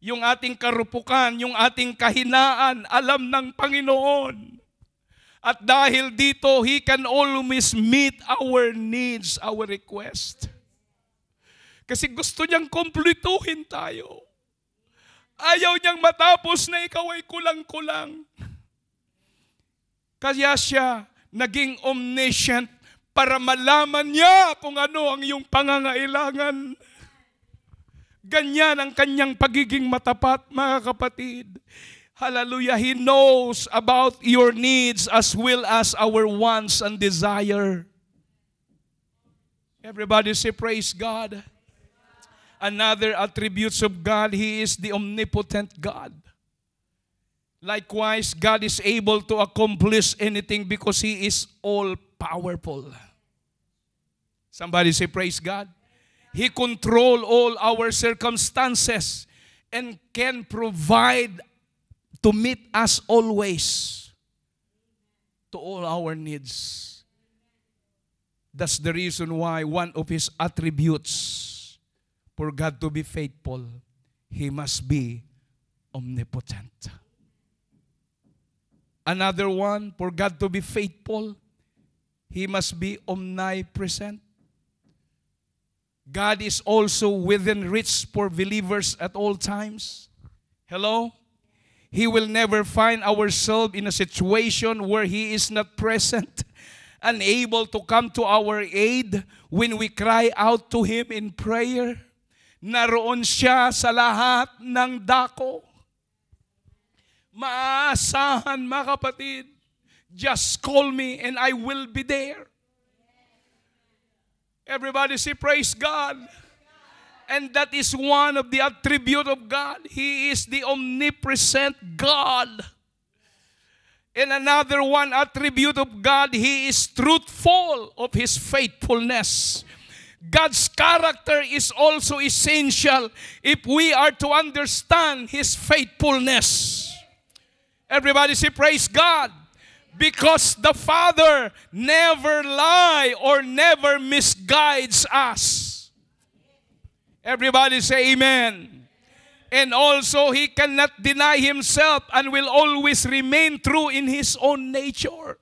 Yung ating karupukan, yung ating kahinaan, alam ng Panginoon. At dahil dito, He can always meet our needs, our request. Kasi gusto niyang kumplutuhin tayo. Ayaw niyang matapos na ikaw ay kulang-kulang. Kaya siya, naging omniscient para malaman niya kung ano ang iyong pangangailangan. Ganyan ang kanyang pagiging matapat, mga kapatid. Hallelujah. He knows about your needs as well as our wants and desire. Everybody say, Praise God. Another attributes of God, He is the omnipotent God. Likewise, God is able to accomplish anything because He is all-powerful. Somebody say, praise God. He control all our circumstances and can provide to meet us always to all our needs. That's the reason why one of His attributes for God to be faithful, He must be omnipotent. Another one, for God to be faithful, He must be omnipresent. God is also within reach for believers at all times. Hello? He will never find ourselves in a situation where He is not present, [laughs] unable to come to our aid when we cry out to Him in prayer. Naroon siya sa lahat ng dako. Maaasahan, mga kapatid. Just call me and I will be there. Everybody say, praise God. And that is one of the attribute of God. He is the omnipresent God. And another one attribute of God, He is truthful of His faithfulness. God's character is also essential if we are to understand His faithfulness. Everybody say, Praise God. Because the Father never lie or never misguides us. Everybody say, Amen. And also, He cannot deny Himself and will always remain true in His own nature.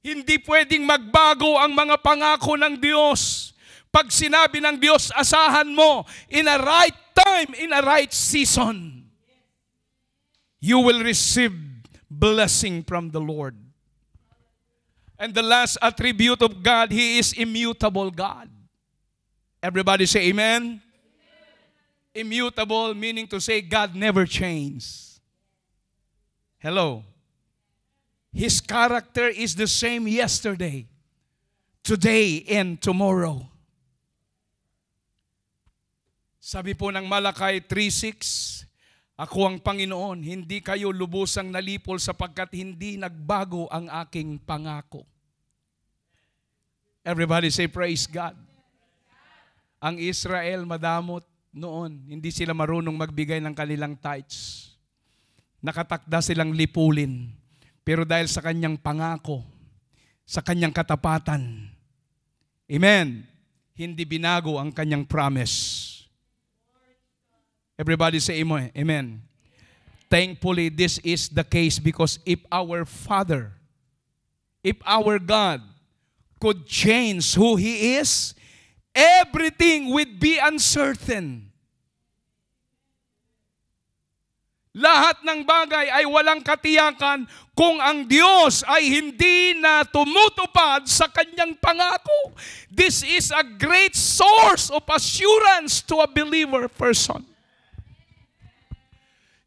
Hindi pwedeng magbago ang mga pangako ng Diyos. Pag sinabi ng Diyos, asahan mo in a right time, in a right season you will receive blessing from the Lord. And the last attribute of God, He is immutable God. Everybody say amen? amen. Immutable, meaning to say God never changes. Hello. His character is the same yesterday, today, and tomorrow. Sabi po ng Malakay 3.6, ako ang Panginoon, hindi kayo lubusang nalipol sapagkat hindi nagbago ang aking pangako. Everybody say praise God. Ang Israel madamot noon, hindi sila marunong magbigay ng kanilang tithes. Nakatakda silang lipulin. Pero dahil sa kanyang pangako, sa kanyang katapatan, Amen, hindi binago ang kanyang promise. Everybody say amen. amen. Thankfully, this is the case because if our Father, if our God could change who He is, everything would be uncertain. Lahat ng bagay ay walang katiyakan kung ang Diyos ay hindi na tumutupad sa kanyang pangako. This is a great source of assurance to a believer person.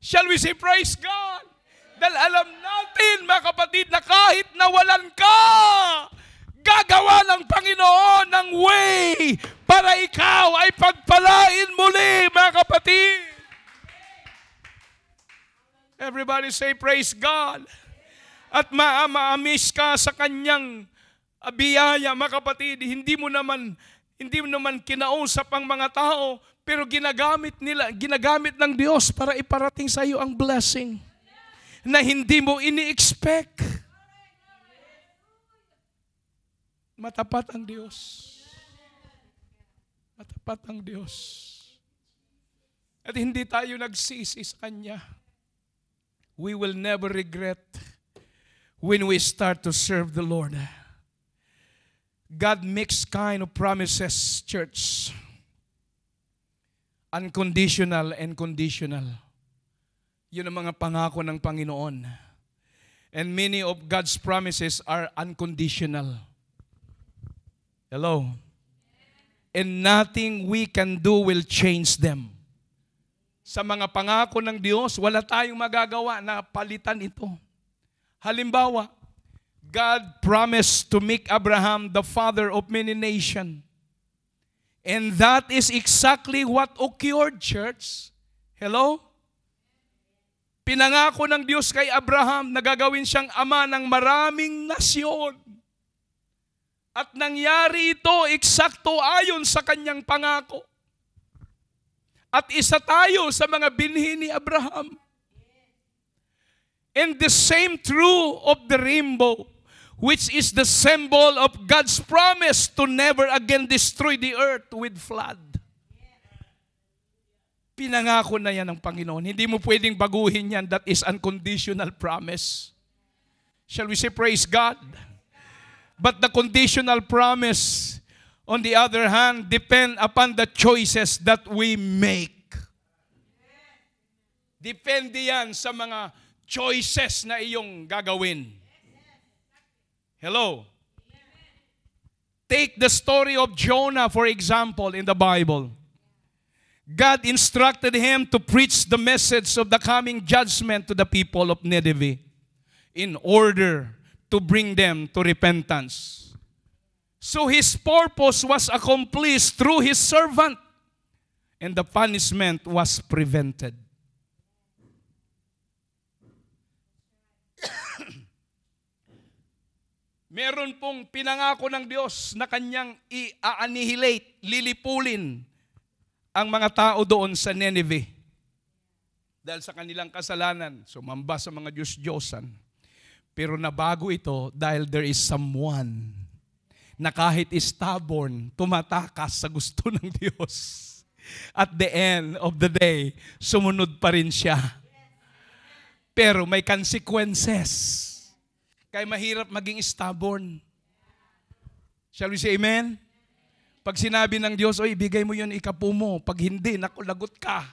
Shall we say praise God? Dahil alam natin, mga kapatid, na kahit nawalan ka, gagawa ng Panginoon ng way para ikaw ay pagpalain muli, mga kapatid. Everybody say praise God. At maama ka sa kanyang biyaya, mga kapatid. Hindi mo naman hindi mo naman kinausap ang mga tao, pero ginagamit nila, ginagamit ng Diyos para iparating sa iyo ang blessing na hindi mo ini-expect. Matapat ang Diyos. Matapat ang Diyos. At hindi tayo nagsisi sa Kanya. We will never regret when we start to serve the Lord. God makes kind of promises, church. Church. Unconditional and conditional. Yun ang mga pangako ng Panginoon. And many of God's promises are unconditional. Hello? And nothing we can do will change them. Sa mga pangako ng Diyos, wala tayong magagawa na palitan ito. Halimbawa, God promised to make Abraham the father of many nations. And that is exactly what occurred, church. Hello? Pinangako ng Diyos kay Abraham na gagawin siyang ama ng maraming nasyon. At nangyari ito eksakto ayon sa kanyang pangako. At isa tayo sa mga binhi ni Abraham. And the same true of the rainbow which is the symbol of God's promise to never again destroy the earth with flood. Pinangako na yan ng Panginoon. Hindi mo pwedeng baguhin yan. That is unconditional promise. Shall we say praise God? But the conditional promise, on the other hand, depend upon the choices that we make. Depende yan sa mga choices na iyong gagawin. Hello? Take the story of Jonah, for example, in the Bible. God instructed him to preach the message of the coming judgment to the people of Nineveh in order to bring them to repentance. So his purpose was accomplished through his servant, and the punishment was prevented. Meron pong pinangako ng Diyos na kanyang i-annihilate, lilipulin ang mga tao doon sa Nineveh dahil sa kanilang kasalanan, sumamba sa mga Diyos-Diyosan. Pero nabago ito dahil there is someone na kahit is stubborn, tumatakas sa gusto [laughs] ng Diyos. At the end of the day, sumunod pa rin siya. Pero may consequences. Kaya mahirap maging stubborn. Shall we say amen? Pag sinabi ng Diyos, oy, bigay mo yun ikapo mo. Pag hindi, nakulagot ka.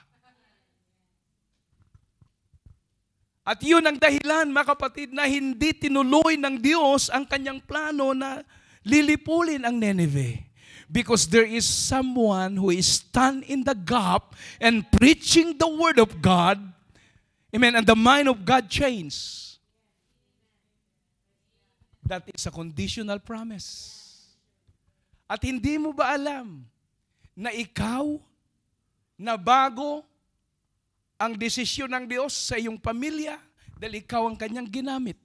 At yun ang dahilan, mga kapatid, na hindi tinuloy ng Diyos ang kanyang plano na lilipulin ang Nineveh. Because there is someone who is stand in the gap and preaching the Word of God. Amen. And the mind of God changes. That is a conditional promise. At hindi mo ba alam na ikaw na bago ang desisyon ng Diyos sa iyong pamilya dahil ikaw ang kanyang ginamit.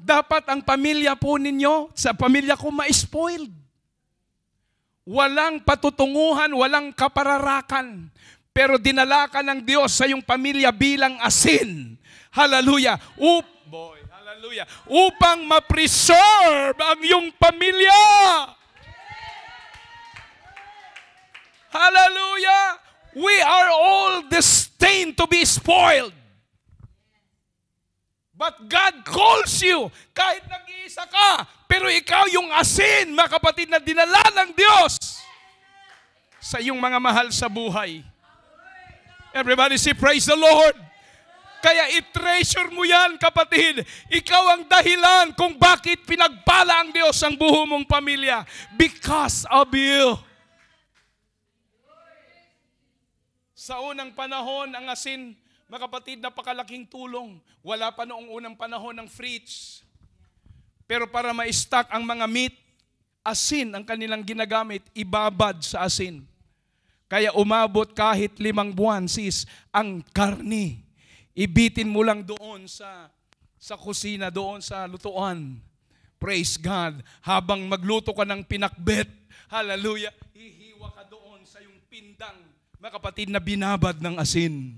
Dapat ang pamilya po ninyo, sa pamilya ko, ma-spoiled. Walang patutunguhan, walang kapararakan. Pero dinala ka ng Diyos sa iyong pamilya bilang asin. Hallelujah. Oop, boy. Hallelujah. Upang ma-preserve ang iyong pamilya. Hallelujah. We are all destined to be spoiled. But God calls you kahit nag-iisa ka. Pero ikaw yung asin, mga kapatid, na dinala ng Diyos sa iyong mga mahal sa buhay. Everybody say, praise the Lord. Kaya i-treasure mo yan, kapatid. Ikaw ang dahilan kung bakit pinagpala ang Diyos ang buho mong pamilya. Because of you. Sa unang panahon, ang asin, mga kapatid, napakalaking tulong. Wala pa noong unang panahon ng fridge. Pero para ma-stock ang mga meat, asin ang kanilang ginagamit, ibabad sa asin. Kaya umabot kahit limang buwan, sis, ang karni Ibitin mo lang doon sa sa kusina, doon sa lutuan. Praise God. Habang magluto ka ng pinakbet, hallelujah, hihiwa ka doon sa yung pindang, mga kapatid, na binabad ng asin.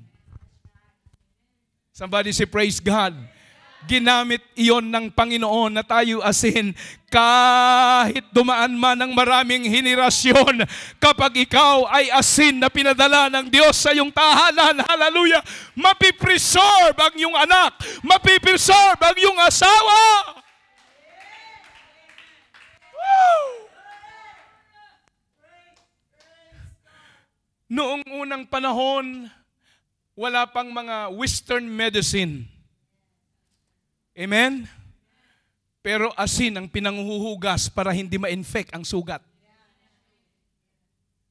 Somebody say, praise God ginamit iyon ng Panginoon na tayo asin kahit dumaan man ng maraming henerasyon kapag ikaw ay asin na pinadala ng Diyos sa iyong tahanan, hallelujah, mapipreserve ang iyong anak, mapipreserve ang iyong asawa. Woo! Noong unang panahon, wala pang mga Western medicine Amen? Pero asin ang pinanghuhugas para hindi ma-infect ang sugat.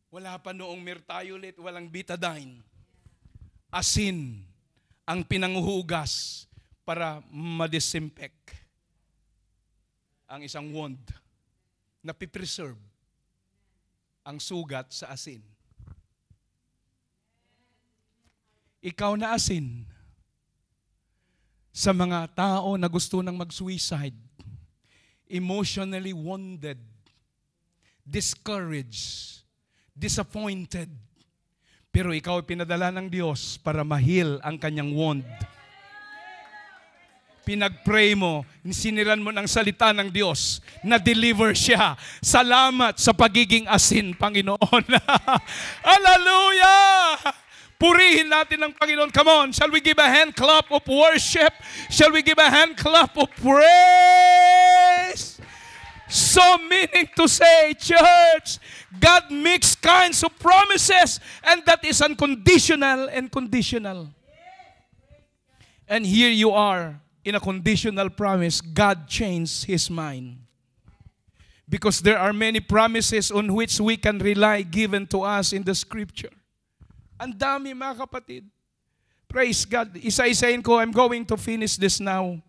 Wala pa noong mertiolet, walang betadine. Asin ang pinanghuhugas para ma-disinfect ang isang wound na pipreserve ang sugat sa asin. Ikaw na asin sa mga tao na gusto ng mag-suicide, emotionally wounded, discouraged, disappointed. Pero ikaw ay pinadala ng Diyos para mahil ang kanyang wound. Pinag-pray mo, siniran mo ng salita ng Diyos na deliver siya. Salamat sa pagiging asin, Panginoon. [laughs] Hallelujah! Purihin natin ng Panginoon. Come on, shall we give a hand clap of worship? Shall we give a hand clap of praise? So meaning to say, church, God makes kinds of promises and that is unconditional and conditional. And here you are in a conditional promise. God changed His mind. Because there are many promises on which we can rely given to us in the Scripture. Ang dami mga kapatid. Praise God. Isa-isain ko, I'm going to finish this now.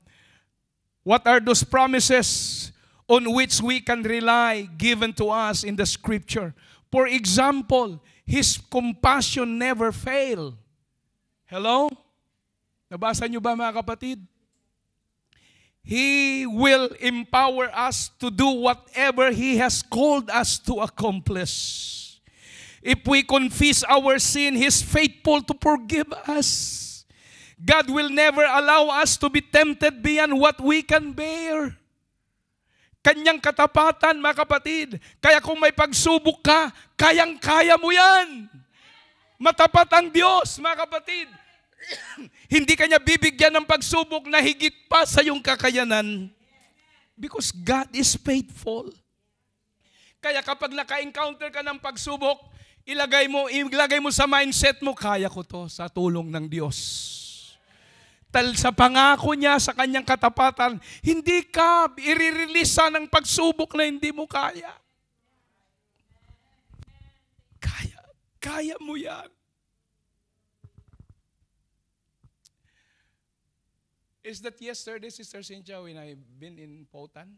What are those promises on which we can rely given to us in the scripture? For example, His compassion never fail. Hello? Nabasa niyo ba mga kapatid? He will empower us to do whatever He has called us to accomplish. If we confess our sin, He's faithful to forgive us. God will never allow us to be tempted beyond what we can bear. Kanyang katapatan, mga kapatid. Kaya kung may pagsubok ka, kayang-kaya mo yan. Matapat ang Diyos, mga kapatid. [clears throat] Hindi kanya bibigyan ng pagsubok na higit pa sa iyong kakayanan. Because God is faithful. Kaya kapag naka-encounter ka ng pagsubok, Ilagay mo, ilagay mo sa mindset mo, kaya ko to sa tulong ng Diyos. Tal sa pangako niya sa kanyang katapatan, hindi ka irerelease ng pagsubok na hindi mo kaya. Kaya, kaya mo yan. Is that yesterday, Sister Cynthia, when I've been in Potan?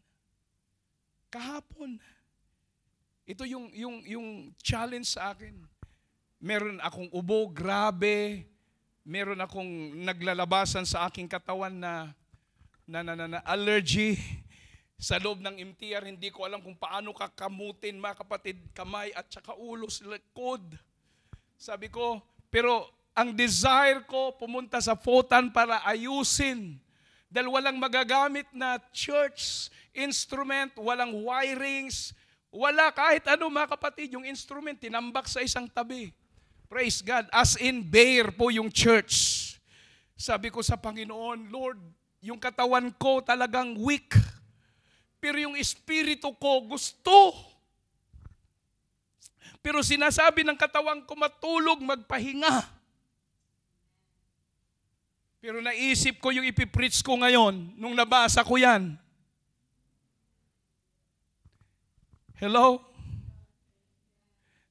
Kahapon, ito yung, yung, yung challenge sa akin. Meron akong ubo, grabe. Meron akong naglalabasan sa aking katawan na, na, na, na, na allergy. Sa loob ng MTR, hindi ko alam kung paano kakamutin, mga kapatid, kamay at saka ulo, likod. Sabi ko, pero ang desire ko pumunta sa Fotan para ayusin dahil walang magagamit na church instrument, walang wirings, wala kahit ano mga kapatid, yung instrument tinambak sa isang tabi. Praise God. As in, bare po yung church. Sabi ko sa Panginoon, Lord, yung katawan ko talagang weak. Pero yung espiritu ko gusto. Pero sinasabi ng katawan ko matulog, magpahinga. Pero naisip ko yung ipipreach ko ngayon nung nabasa ko yan. Hello?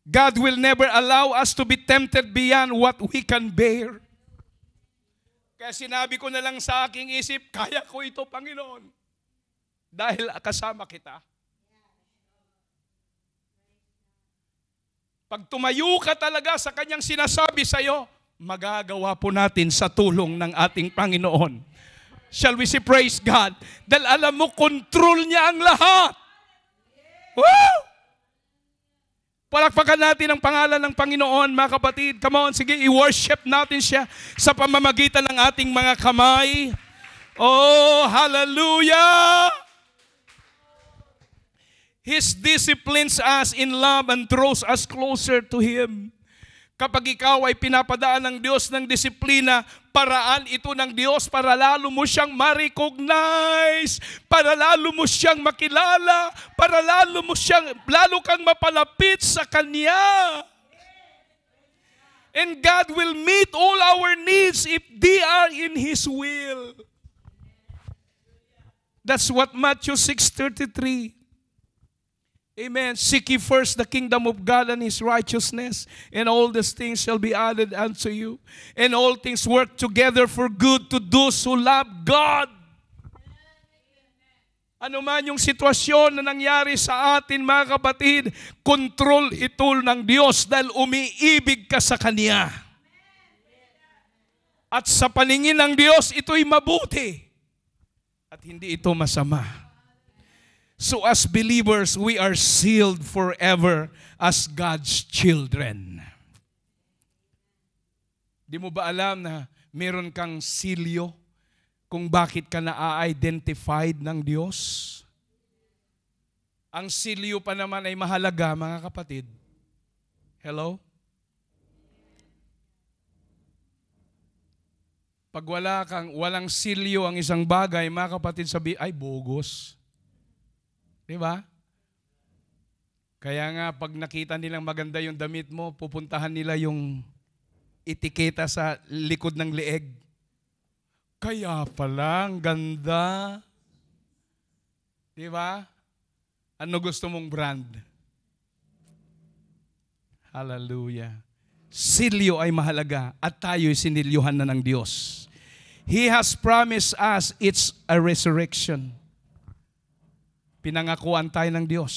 God will never allow us to be tempted beyond what we can bear. Kaya sinabi ko na lang sa aking isip, kaya ko ito, Panginoon. Dahil kasama kita. Pag tumayo ka talaga sa kanyang sinasabi sa iyo, magagawa po natin sa tulong ng ating Panginoon. Shall we say praise God? Dahil alam mo, control niya ang lahat. Woo! Palakpakan natin ang pangalan ng Panginoon, mga kapatid. Come on, sige, i-worship natin siya sa pamamagitan ng ating mga kamay. Oh, hallelujah! His disciplines us in love and draws us closer to Him. Kapag ikaw ay pinapadaan ng Diyos ng disiplina, paraan ito ng Diyos para lalo mo siyang ma-recognize, para lalo mo siyang makilala, para lalo mo siyang, lalo kang mapalapit sa Kanya. And God will meet all our needs if they are in His will. That's what Matthew 6.33 Amen. Seek ye first the kingdom of God and his righteousness, and all these things shall be added unto you. And all things work together for good to those who love God. Ano man yung sitwasyon na nangyari sa atin, mga kapatid, control itul ng Diyos dahil umiibig ka sa Kanya. At sa paningin ng Diyos, ito'y mabuti. At hindi ito masama. So as believers, we are sealed forever as God's children. Di mo ba alam na meron kang silyo kung bakit ka na-identified ng Diyos? Ang silyo pa naman ay mahalaga, mga kapatid. Hello? Pag wala kang, walang silyo ang isang bagay, mga kapatid, sabi, ay, bogos. Di ba? Kaya nga pag nakita nilang maganda yung damit mo, pupuntahan nila yung etiketa sa likod ng leeg. Kaya pala, ang ganda. Di ba? Ano gusto mong brand? Hallelujah. Silyo ay mahalaga at tayo'y sinilyuhan na ng Diyos. He has promised us it's a resurrection. Pinangakuan tayo ng Diyos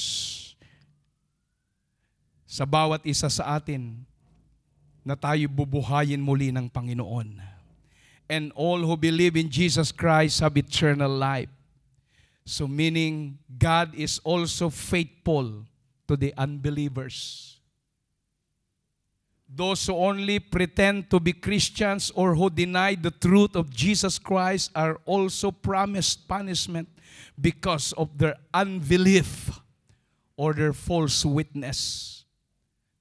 sa bawat isa sa atin na tayo bubuhayin muli ng Panginoon. And all who believe in Jesus Christ have eternal life. So meaning, God is also faithful to the unbelievers. Those who only pretend to be Christians or who deny the truth of Jesus Christ are also promised punishment because of their unbelief or their false witness.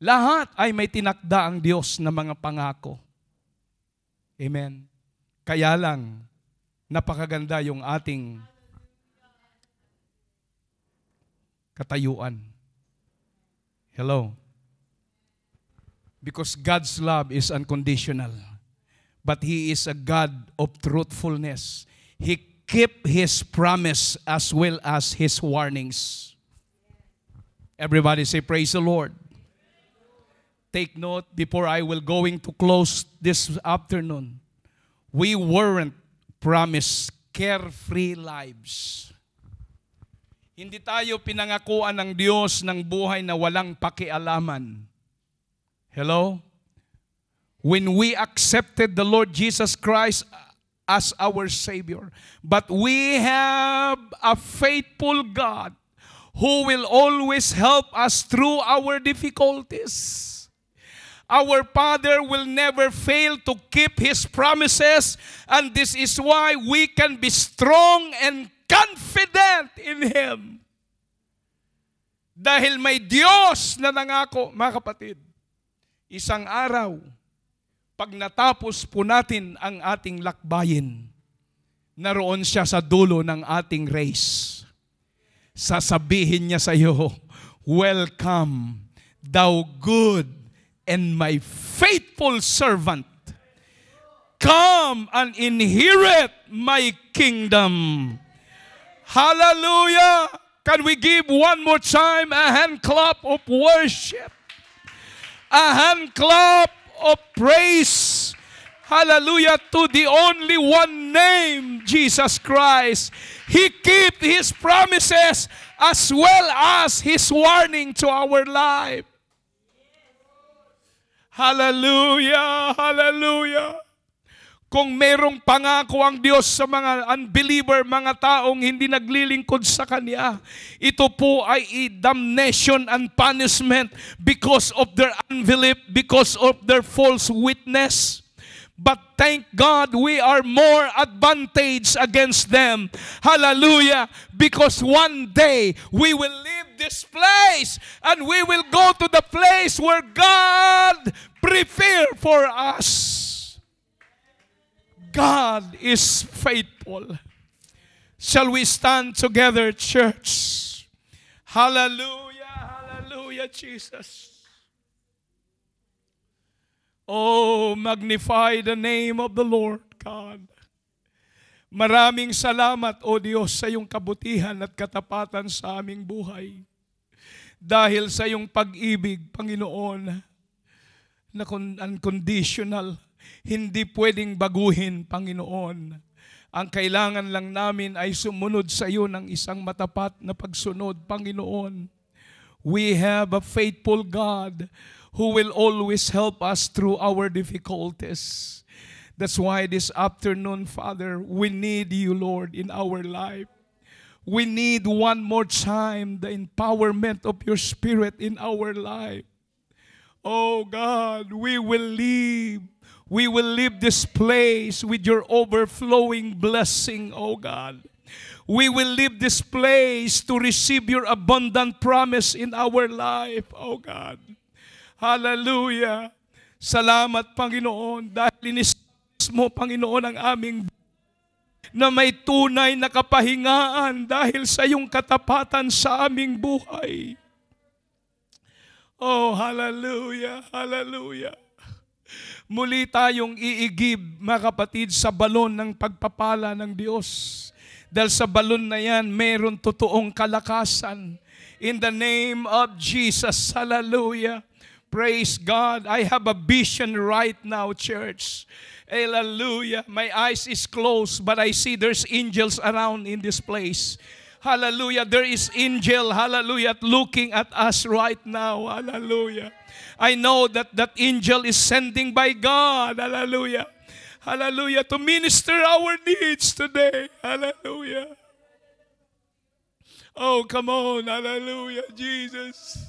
Lahat ay may tinakda ang Diyos na mga pangako. Amen. Kaya lang, napakaganda yung ating katayuan. Hello. Because God's love is unconditional. But He is a God of truthfulness. He keep His promise as well as His warnings. Everybody say, Praise the Lord. Take note before I will going to close this afternoon. We weren't promised carefree lives. Hindi tayo pinangakuan ng Diyos ng buhay na walang pakialaman. Hello? When we accepted the Lord Jesus Christ as our Savior. But we have a faithful God who will always help us through our difficulties. Our Father will never fail to keep His promises, and this is why we can be strong and confident in Him. Dahil may Diyos na nangako, mga kapatid, isang araw, pag natapos po natin ang ating lakbayin, naroon siya sa dulo ng ating race. Sasabihin niya sa iyo, Welcome, thou good and my faithful servant. Come and inherit my kingdom. Hallelujah! Can we give one more time a hand clap of worship? A hand clap of praise. Hallelujah to the only one name, Jesus Christ. He kept His promises as well as His warning to our life. Hallelujah, hallelujah. Kung merong pangako ang Diyos sa mga unbeliever, mga taong hindi naglilingkod sa Kanya, ito po ay damnation and punishment because of their unbelief, because of their false witness. But thank God we are more advantage against them. Hallelujah. Because one day we will leave this place and we will go to the place where God prepared for us. God is faithful. Shall we stand together, church? Hallelujah, hallelujah, Jesus. Oh, magnify the name of the Lord God. Maraming salamat, O Diyos, sa iyong kabutihan at katapatan sa aming buhay. Dahil sa iyong pag-ibig, Panginoon, na unconditional hindi pwedeng baguhin, Panginoon. Ang kailangan lang namin ay sumunod sa iyo ng isang matapat na pagsunod, Panginoon. We have a faithful God who will always help us through our difficulties. That's why this afternoon, Father, we need you, Lord, in our life. We need one more time the empowerment of your Spirit in our life. Oh God, we will live we will leave this place with your overflowing blessing, O God. We will leave this place to receive your abundant promise in our life, O God. Hallelujah. Salamat, Panginoon, dahil inis mo, Panginoon, ang aming na may tunay na kapahingaan dahil sa iyong katapatan sa aming buhay. Oh, hallelujah, hallelujah muli tayong iigib, mga kapatid, sa balon ng pagpapala ng Diyos. Dahil sa balon na yan, meron totoong kalakasan. In the name of Jesus, hallelujah. Praise God. I have a vision right now, church. Hallelujah. My eyes is closed, but I see there's angels around in this place. Hallelujah. There is angel, hallelujah, looking at us right now. Hallelujah. I know that that angel is sending by God. Hallelujah. Hallelujah. To minister our needs today. Hallelujah. Oh, come on. Hallelujah, Jesus.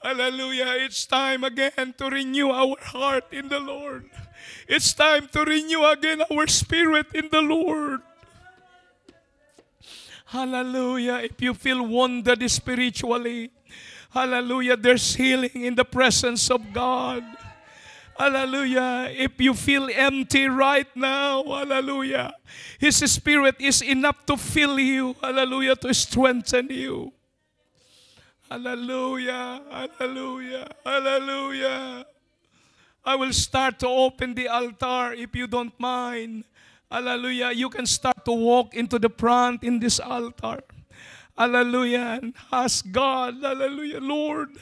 Hallelujah. It's time again to renew our heart in the Lord. It's time to renew again our spirit in the Lord. Hallelujah. If you feel wounded spiritually, Hallelujah. There's healing in the presence of God. Hallelujah. If you feel empty right now, hallelujah. His spirit is enough to fill you. Hallelujah. To strengthen you. Hallelujah. Hallelujah. Hallelujah. I will start to open the altar if you don't mind. Hallelujah. You can start to walk into the front in this altar. Hallelujah. Ask God. Hallelujah, Lord.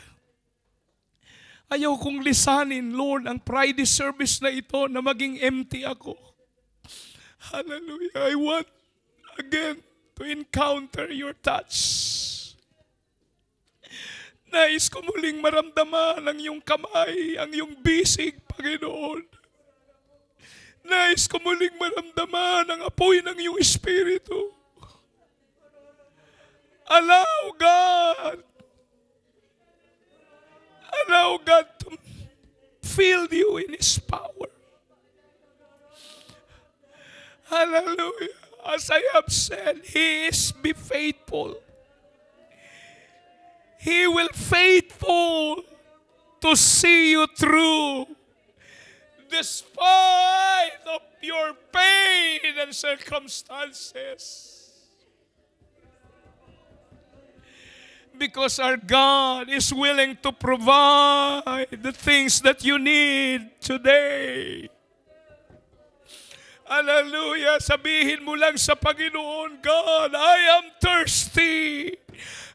Ayaw kong lisanin, Lord, ang Friday service na ito na maging empty ako. Hallelujah. I want again to encounter your touch. Nais ko muling maramdaman ang iyong kamay, ang iyong bisig, Panginoon. Nais ko muling maramdaman ang apoy ng iyong Espiritu. Allow God. Allow God to fill you in His power. Hallelujah. As I have said, He is be faithful. He will faithful to see you through despite of your pain and circumstances. Because our God is willing to provide the things that you need today. Hallelujah! Sabihin mo lang sa Panginoon, God, I am thirsty.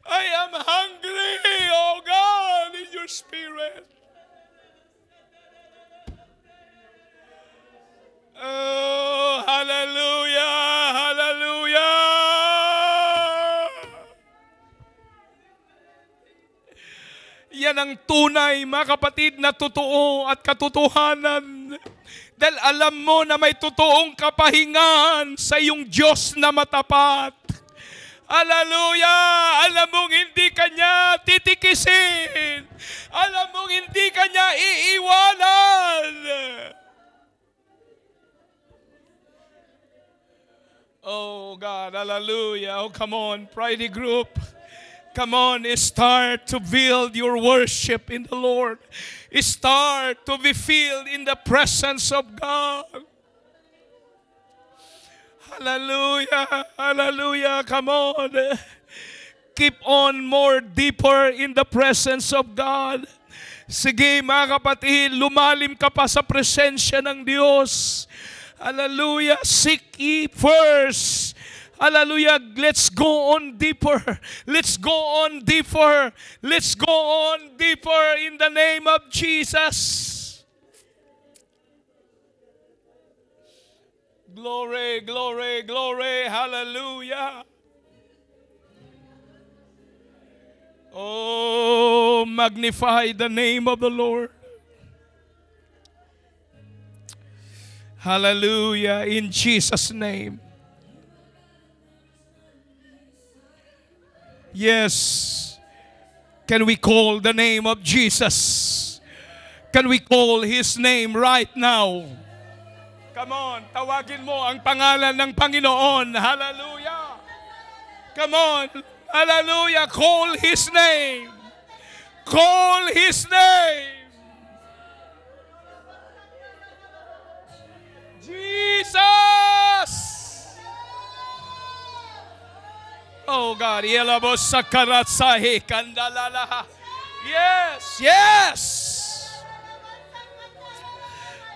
I am hungry, oh God, in your spirit. Oh, hallelujah! Yan ang tunay, mga kapatid, na totoo at katotohanan. Dahil alam mo na may totoong kapahingan sa iyong Diyos na matapat. Hallelujah! Alam mong hindi kanya titikisin. Alam mong hindi kanya iiwanan. Oh God, hallelujah. Oh, come on, Friday group. Come on, start to build your worship in the Lord. Start to be filled in the presence of God. Hallelujah, hallelujah, come on. Keep on more deeper in the presence of God. Sige mga kapatid, lumalim ka pa sa presensya ng Diyos. Hallelujah, seek ye first Hallelujah. Let's go on deeper. Let's go on deeper. Let's go on deeper in the name of Jesus. Glory, glory, glory. Hallelujah. Oh, magnify the name of the Lord. Hallelujah. In Jesus' name. Yes. Can we call the name of Jesus? Can we call His name right now? Come on, tawagin mo ang pangalan ng Panginoon. Hallelujah. Come on. Hallelujah. Call His name. Call His name. Jesus! Oh God. Yes, yes.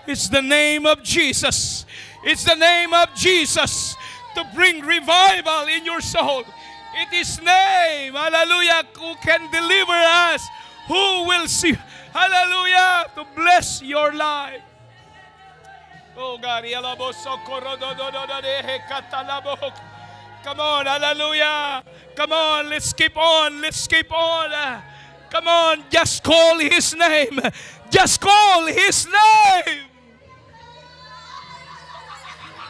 It's the name of Jesus. It's the name of Jesus to bring revival in your soul. It is name, hallelujah, who can deliver us, who will see, hallelujah, to bless your life. Oh God, Come on, hallelujah. Come on, let's keep on, let's keep on. Come on, just call his name. Just call his name.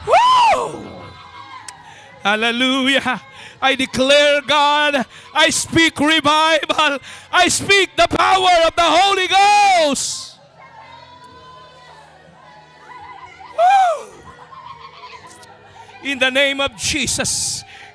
Woo! Hallelujah. I declare, God, I speak revival. I speak the power of the Holy Ghost. Woo! In the name of Jesus.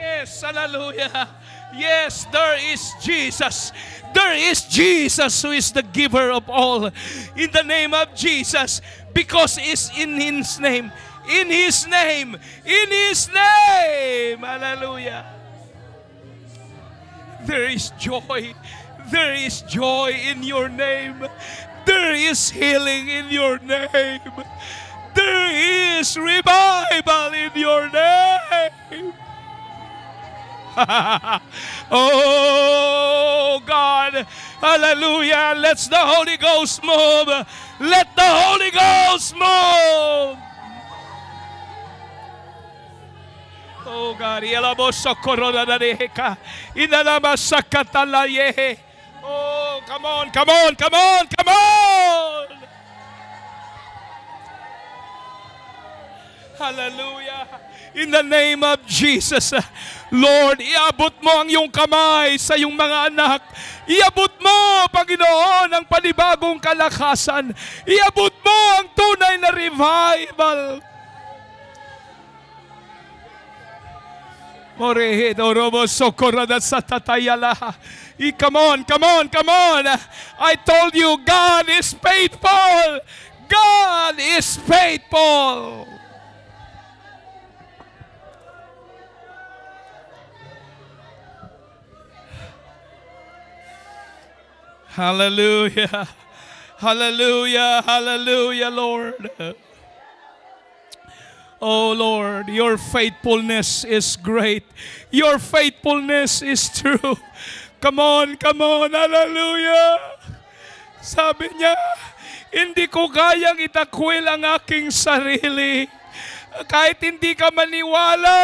Yes, hallelujah. Yes, there is Jesus. There is Jesus who is the giver of all. In the name of Jesus, because it's in His name. In His name. In His name. Hallelujah. There is joy. There is joy in your name. There is healing in your name. There is revival in your name. [laughs] oh, God. Hallelujah. Let the Holy Ghost move. Let the Holy Ghost move. Oh God, Oh, come on, come on, come on, come on. Hallelujah. In the name of Jesus, uh, Lord, iabot mo ang iyong kamay sa iyong mga anak. Iabot mo, Panginoon, ang panibagong kalakasan. Iabot mo ang tunay na revival. Morehedo robo socorrada I, Come on, come on, come on. I told you, God is faithful. God is faithful. Hallelujah. [laughs] Hallelujah. Hallelujah, Lord. Oh Lord, your faithfulness is great. Your faithfulness is true. [laughs] Come on, come on. Hallelujah. Sabi niya, hindi ko kayang itakwil ang aking sarili kahit hindi ka maniwala,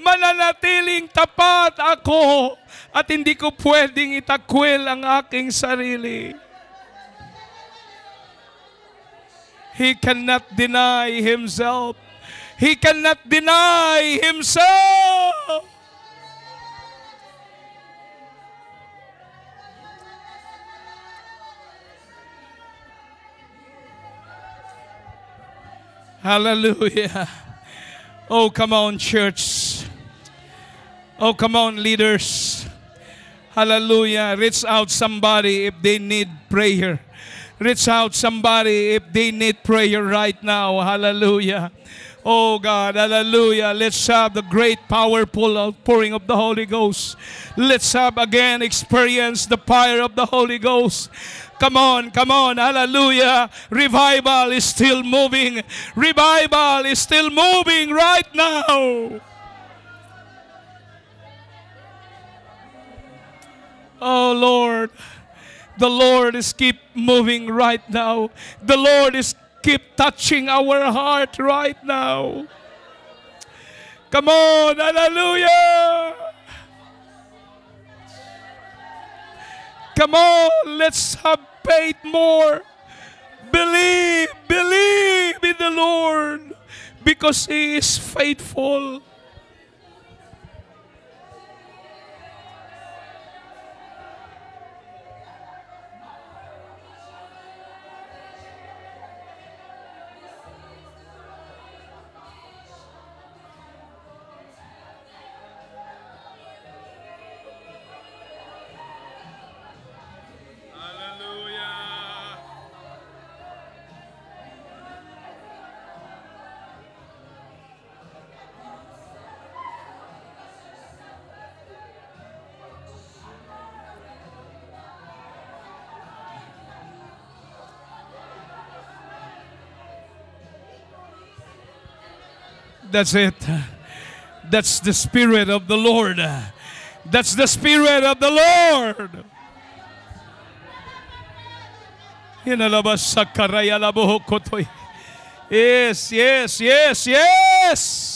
mananatiling tapat ako at hindi ko pwedeng itakwil ang aking sarili. He cannot deny himself. He cannot deny himself. Hallelujah. Oh, come on, church. Oh, come on, leaders. Hallelujah. Reach out somebody if they need prayer. Reach out somebody if they need prayer right now. Hallelujah. Oh God, hallelujah. Let's have the great powerful outpouring of the Holy Ghost. Let's have again experience the fire of the Holy Ghost. Come on, come on. Hallelujah. Revival is still moving. Revival is still moving right now. Oh Lord, the Lord is keep moving right now. The Lord is keep touching our heart right now. Come on, hallelujah. Come on, let's have faith more. Believe, believe in the Lord because He is faithful. That's it. That's the Spirit of the Lord. That's the Spirit of the Lord. Yes, yes, yes, yes.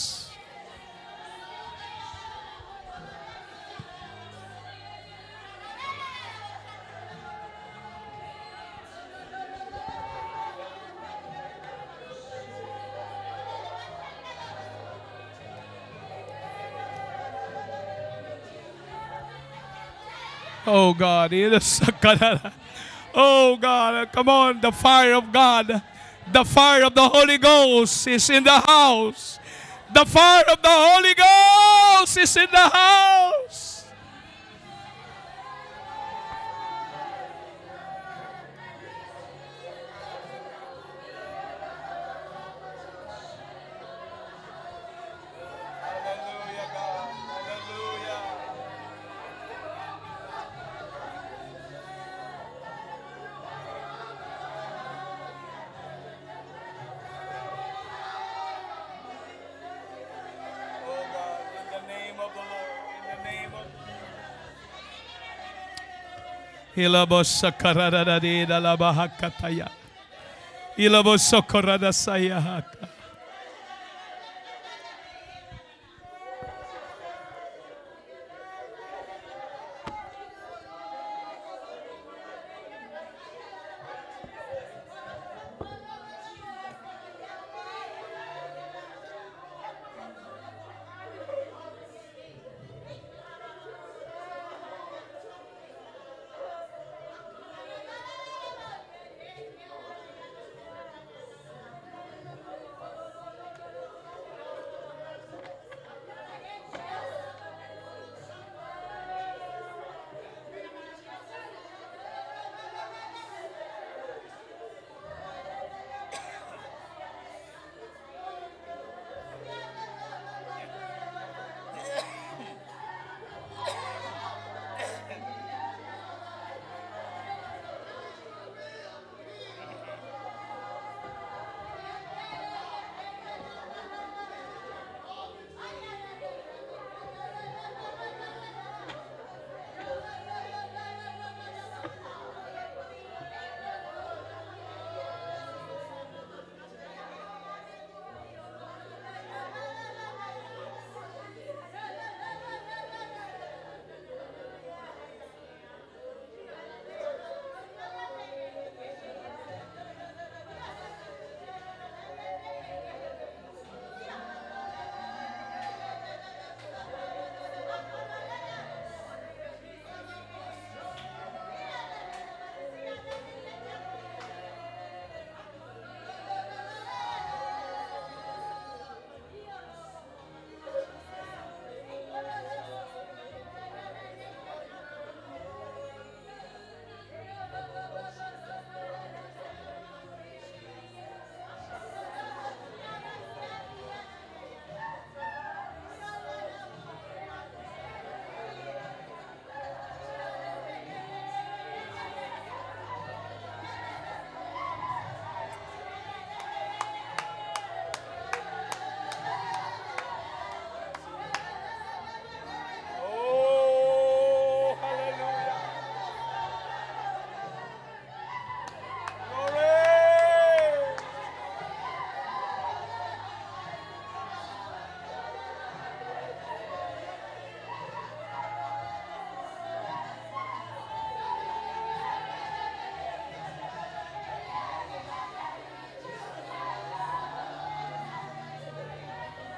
God. Eh, oh God, come on, the fire of God. The fire of the Holy Ghost is in the house. The fire of the Holy Ghost is in the house. la Ilabosokoradadadidalabahakataya. Ilabosokoradasayahaka.